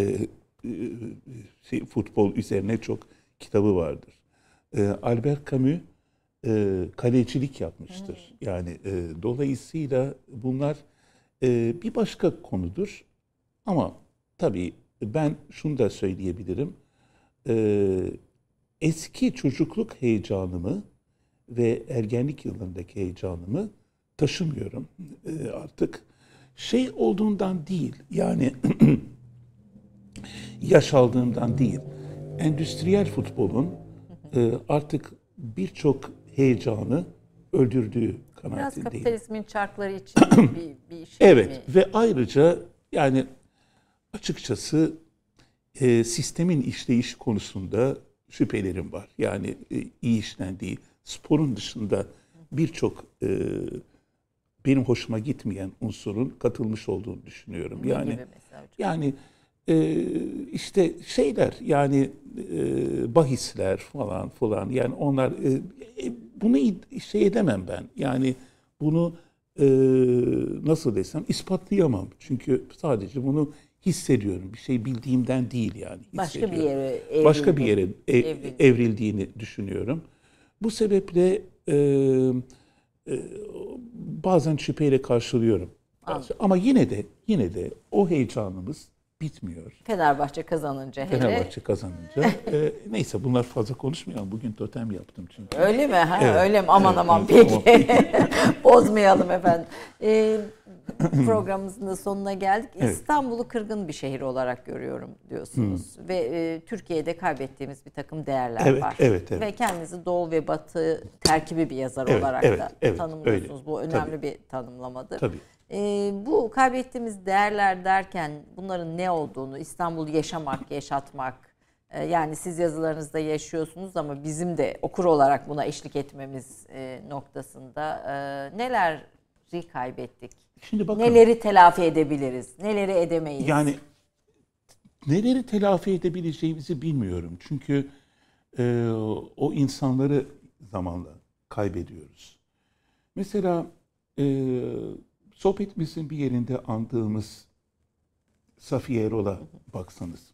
şey futbol üzerine çok kitabı vardır. E, Albert Camus e, kalecilik yapmıştır. Hmm. Yani e, dolayısıyla bunlar e, bir başka konudur. Ama tabii ben şunu da söyleyebilirim. Ee, eski çocukluk heyecanımı ve ergenlik yıllarındaki heyecanımı taşımıyorum ee, artık. Şey olduğundan değil, yani yaş aldığımdan değil. Endüstriyel futbolun e, artık birçok heyecanı öldürdüğü kanaatindeyim. Biraz kapitalizmin çarkları için bir, bir şey Evet mi? ve ayrıca yani açıkçası e, sistemin işleyiş konusunda şüphelerim var. Yani e, iyi işlendiği, sporun dışında birçok e, benim hoşuma gitmeyen unsurun katılmış olduğunu düşünüyorum. Ne yani yani e, işte şeyler yani e, bahisler falan falan yani onlar e, e bunu şey edemem ben. Yani bunu e, nasıl desem ispatlayamam. Çünkü sadece bunu hissediyorum. Bir şey bildiğimden değil yani. Başka bir yere evrildi. Başka bir yere e, evrildiğini düşünüyorum. Bu sebeple e, e, bazen şüpheyle karşılıyorum. Anladım. Ama yine de yine de o heyecanımız bitmiyor. Fenerbahçe kazanınca hele. Fenerbahçe kazanınca. e, neyse bunlar fazla konuşmayalım. Bugün totem yaptım çünkü. Öyle mi? Ha, evet. Öyle mi? Aman evet, aman evet, peki. Bozmayalım efendim. E, programımızın da sonuna geldik. Evet. İstanbul'u kırgın bir şehir olarak görüyorum diyorsunuz. Hmm. Ve e, Türkiye'de kaybettiğimiz bir takım değerler evet, var. Evet, evet. Ve kendinizi Doğu ve Batı terkibi bir yazar evet, olarak evet, da evet, tanımlıyorsunuz. Öyle. Bu önemli Tabii. bir tanımlamadır. Tabii. E, bu kaybettiğimiz değerler derken bunların ne olduğunu İstanbul yaşamak, yaşatmak e, yani siz yazılarınızda yaşıyorsunuz ama bizim de okur olarak buna eşlik etmemiz e, noktasında e, neleri kaybettik? Şimdi bakın, neleri telafi edebiliriz? Neleri edemeyiz? Yani neleri telafi edebileceğimizi bilmiyorum. Çünkü e, o insanları zamanla kaybediyoruz. Mesela e, Sohbetimizin bir yerinde andığımız Safiye Erol'a baksanız,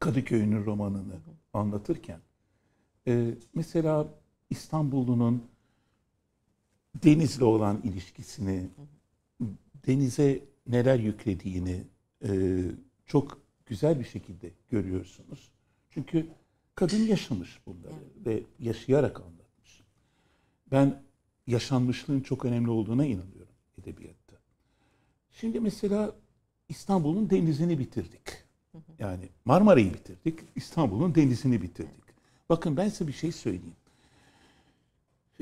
Kadıköy'ünün romanını anlatırken, e, mesela İstanbul'unun denizle olan ilişkisini, denize neler yüklediğini e, çok güzel bir şekilde görüyorsunuz. Çünkü kadın yaşamış bunları ve yaşayarak anlatmış. Ben yaşanmışlığın çok önemli olduğuna inanıyorum edebiyatta. Şimdi mesela İstanbul'un denizini bitirdik. Yani Marmara'yı bitirdik, İstanbul'un denizini bitirdik. Bakın ben size bir şey söyleyeyim.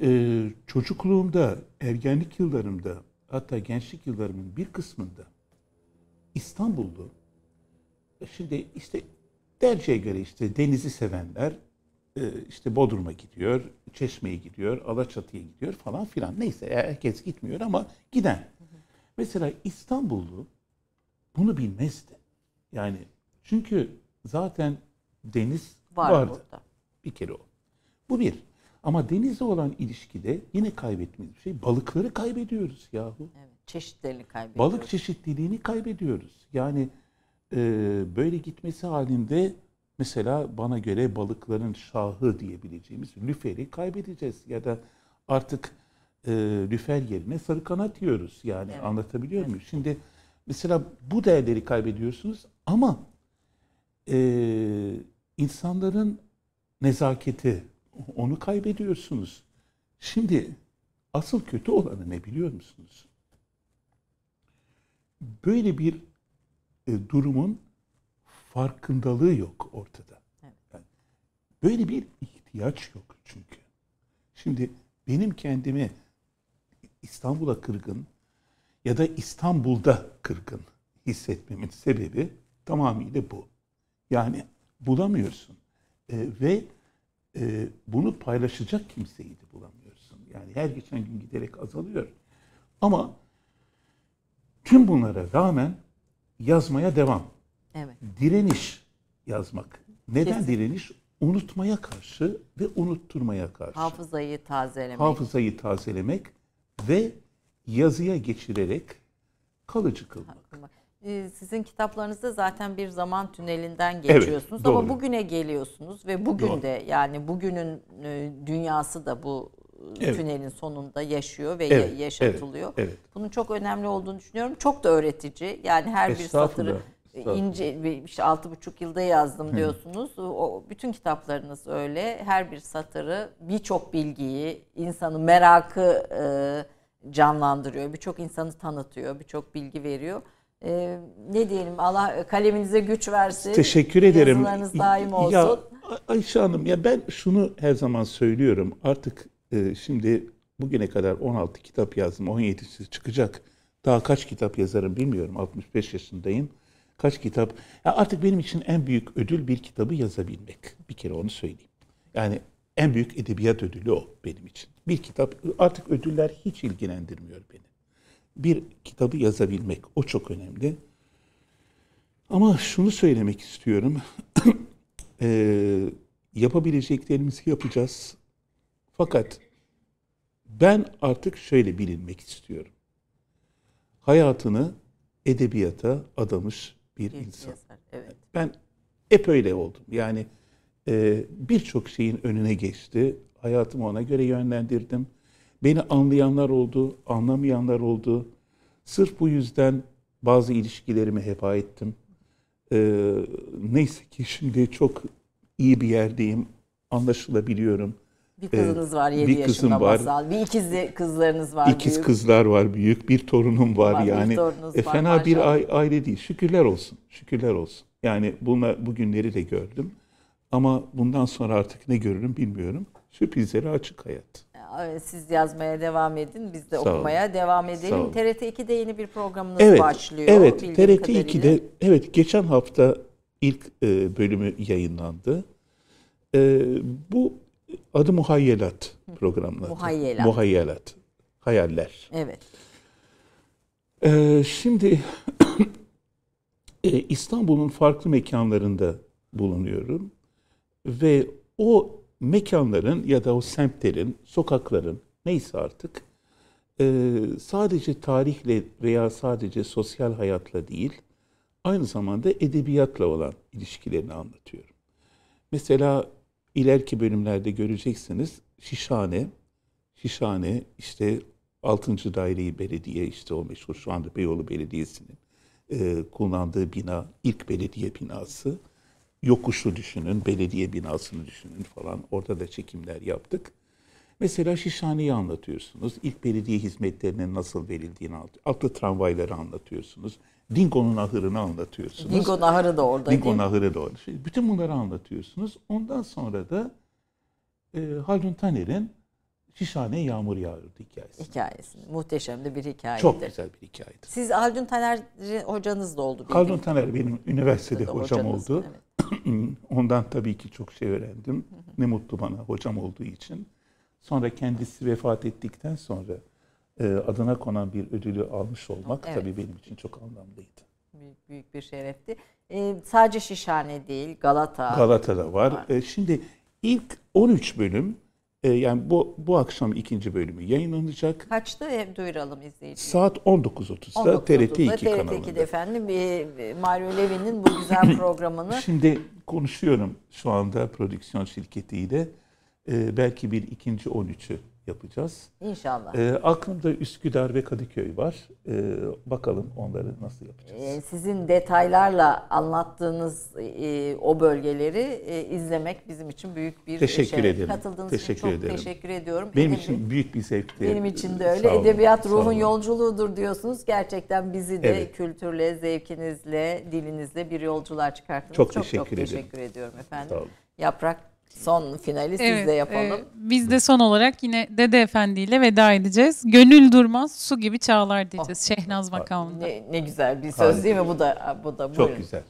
Ee, çocukluğumda, ergenlik yıllarımda, hatta gençlik yıllarımın bir kısmında İstanbul'du. E, şimdi işte derceye göre işte denizi sevenler, ee, işte Bodrum'a gidiyor, Çeşme'ye gidiyor, Alaçatı'ya gidiyor falan filan. Neyse e, herkes gitmiyor ama giden. Mesela İstanbullu bunu bilmezdi. Yani çünkü zaten deniz Var vardı. Burada. Bir kere o. Bu bir. Ama denizle olan ilişkide yine kaybettiğimiz bir şey. Balıkları kaybediyoruz yahu. Evet, çeşitliliğini kaybediyoruz. Balık çeşitliliğini kaybediyoruz. Yani e, böyle gitmesi halinde Mesela bana göre balıkların şahı diyebileceğimiz lüferi kaybedeceğiz. Ya da artık e, lüfer yerine sarı kanat diyoruz. Yani evet. anlatabiliyor evet. Şimdi mesela bu değerleri kaybediyorsunuz ama e, insanların nezaketi onu kaybediyorsunuz. Şimdi asıl kötü olanı ne biliyor musunuz? Böyle bir e, durumun farkındalığı yok ortada. Yani böyle bir ihtiyaç yok çünkü. Şimdi benim kendimi İstanbul'a kırgın ya da İstanbul'da kırgın hissetmemin sebebi tamamıyla bu. Yani bulamıyorsun e, ve e, bunu paylaşacak kimseyi de bulamıyorsun. Yani her geçen gün giderek azalıyor. Ama tüm bunlara rağmen yazmaya devam. Evet. Direniş yazmak. Neden Kesin. direniş? Unutmaya karşı ve unutturmaya karşı. Hafızayı tazelemek. Hafızayı tazelemek ve yazıya geçirerek kalıcı kılmak. Ee, sizin kitaplarınızda zaten bir zaman tünelinden geçiyorsunuz evet, doğru. ama bugüne geliyorsunuz ve bugün doğru. de yani bugünün e, dünyası da bu e, evet. tünelin sonunda yaşıyor ve evet, yaşatılıyor. Evet, evet. Bunun çok önemli olduğunu düşünüyorum. Çok da öğretici. Yani her bir satırı ince işte altı buçuk yılda yazdım diyorsunuz. O bütün kitaplarınız öyle. Her bir satırı birçok bilgiyi, insanı merakı e, canlandırıyor. Birçok insanı tanıtıyor, birçok bilgi veriyor. E, ne diyelim Allah kaleminize güç versin. Teşekkür ederim. Yazılarınız daim olsun. Ya Ayşe Hanım ya ben şunu her zaman söylüyorum. Artık e, şimdi bugüne kadar 16 kitap yazdım. 17'si çıkacak. Daha kaç kitap yazarım bilmiyorum. 65 yaşındayım kaç kitap. Ya artık benim için en büyük ödül bir kitabı yazabilmek. Bir kere onu söyleyeyim. Yani en büyük edebiyat ödülü o benim için. Bir kitap artık ödüller hiç ilgilendirmiyor beni. Bir kitabı yazabilmek o çok önemli. Ama şunu söylemek istiyorum. ee, yapabileceklerimizi yapacağız. Fakat ben artık şöyle bilinmek istiyorum. Hayatını edebiyata adamış bir Genç insan. Yazar, evet. Ben hep öyle oldum. Yani e, birçok şeyin önüne geçti. Hayatımı ona göre yönlendirdim. Beni anlayanlar oldu, anlamayanlar oldu. Sırf bu yüzden bazı ilişkilerimi heba ettim. E, neyse ki şimdi çok iyi bir yerdeyim, anlaşılabiliyorum. Bir kızınız var 7 bir kızım yaşında var, masal. Bir ikiz kızlarınız var İkiz büyük. kızlar var büyük. Bir torunum var, var yani. E, bir e, fena var, bir aile değil. Şükürler olsun. Şükürler olsun. Yani buna bugünleri de gördüm. Ama bundan sonra artık ne görürüm bilmiyorum. Sürprizlere açık hayat. Siz yazmaya devam edin. Biz de Sağ okumaya olun. devam edelim. TRT 2'de yeni bir programınız evet, başlıyor. Evet. TRT 2'de evet geçen hafta ilk e, bölümü yayınlandı. E, bu adı muhayyelat programları. Muhayyelat. Muhayyelat. Hayaller. Evet. Ee, şimdi e, İstanbul'un farklı mekanlarında bulunuyorum ve o mekanların ya da o semtlerin, sokakların neyse artık e, sadece tarihle veya sadece sosyal hayatla değil, aynı zamanda edebiyatla olan ilişkilerini anlatıyorum. Mesela ileriki bölümlerde göreceksiniz. Şişhane, Şişhane işte 6. Daireyi Belediye işte o meşhur şu anda Beyoğlu Belediyesi'nin e, kullandığı bina ilk belediye binası. Yokuşlu düşünün, belediye binasını düşünün falan. Orada da çekimler yaptık. Mesela Şişhane'yi anlatıyorsunuz. İlk belediye hizmetlerinin nasıl verildiğini, atlı tramvayları anlatıyorsunuz. Dingo'nun ahırını anlatıyorsunuz. Dingo ahırı da orada. Dingo ahırı da orada. Şimdi bütün bunları anlatıyorsunuz. Ondan sonra da e, Haldun Taner'in Şişhane Yağmur Yağıyordu hikayesi. Hikayesi. Muhteşem de bir hikayedir. Çok güzel bir hikayedir. Siz Haldun Taner hocanız da oldu. Haldun Taner benim üniversitede hocam hocanız, oldu. Evet. Ondan tabii ki çok şey öğrendim. ne mutlu bana hocam olduğu için. Sonra kendisi vefat ettikten sonra e, adına konan bir ödülü almış olmak evet. tabii benim için çok anlamlıydı. Büyük, büyük bir şerefti. Ee, sadece Şişhane değil, Galata. da var. var. Ee, şimdi ilk 13 bölüm e, yani bu bu akşam ikinci bölümü yayınlanacak. Kaçta e, duyuralım izleyici? Saat 19.30'da TRT 2 TRT kanalında. TRT 2'de efendim e, Mario Levin'in bu güzel programını. Şimdi konuşuyorum şu anda prodüksiyon şirketiyle. E, belki bir ikinci 13'ü yapacağız. İnşallah. E, aklımda Üsküdar ve Kadıköy var. E, bakalım onları nasıl yapacağız. E, sizin detaylarla anlattığınız e, o bölgeleri e, izlemek bizim için büyük bir teşekkür şey. Ederim. Katıldığınız teşekkür için çok ederim. teşekkür ediyorum. Benim Edebi- için büyük bir zevkti. Benim için de öyle. olun, Edebiyat ruhun yolculuğudur diyorsunuz. Gerçekten bizi de evet. kültürle, zevkinizle, dilinizle bir yolculuğa çıkarttınız. Çok, çok teşekkür çok ederim. teşekkür ediyorum efendim. Sağ olun. Yaprak Son finali evet, sizle yapalım. E, biz de son olarak yine Dede Efendi ile veda edeceğiz. Gönül durmaz su gibi çağlar diyeceğiz oh. Şehnaz makamında. Ne, ne güzel bir söz Harika. değil mi bu da bu da buyurun. Çok güzel.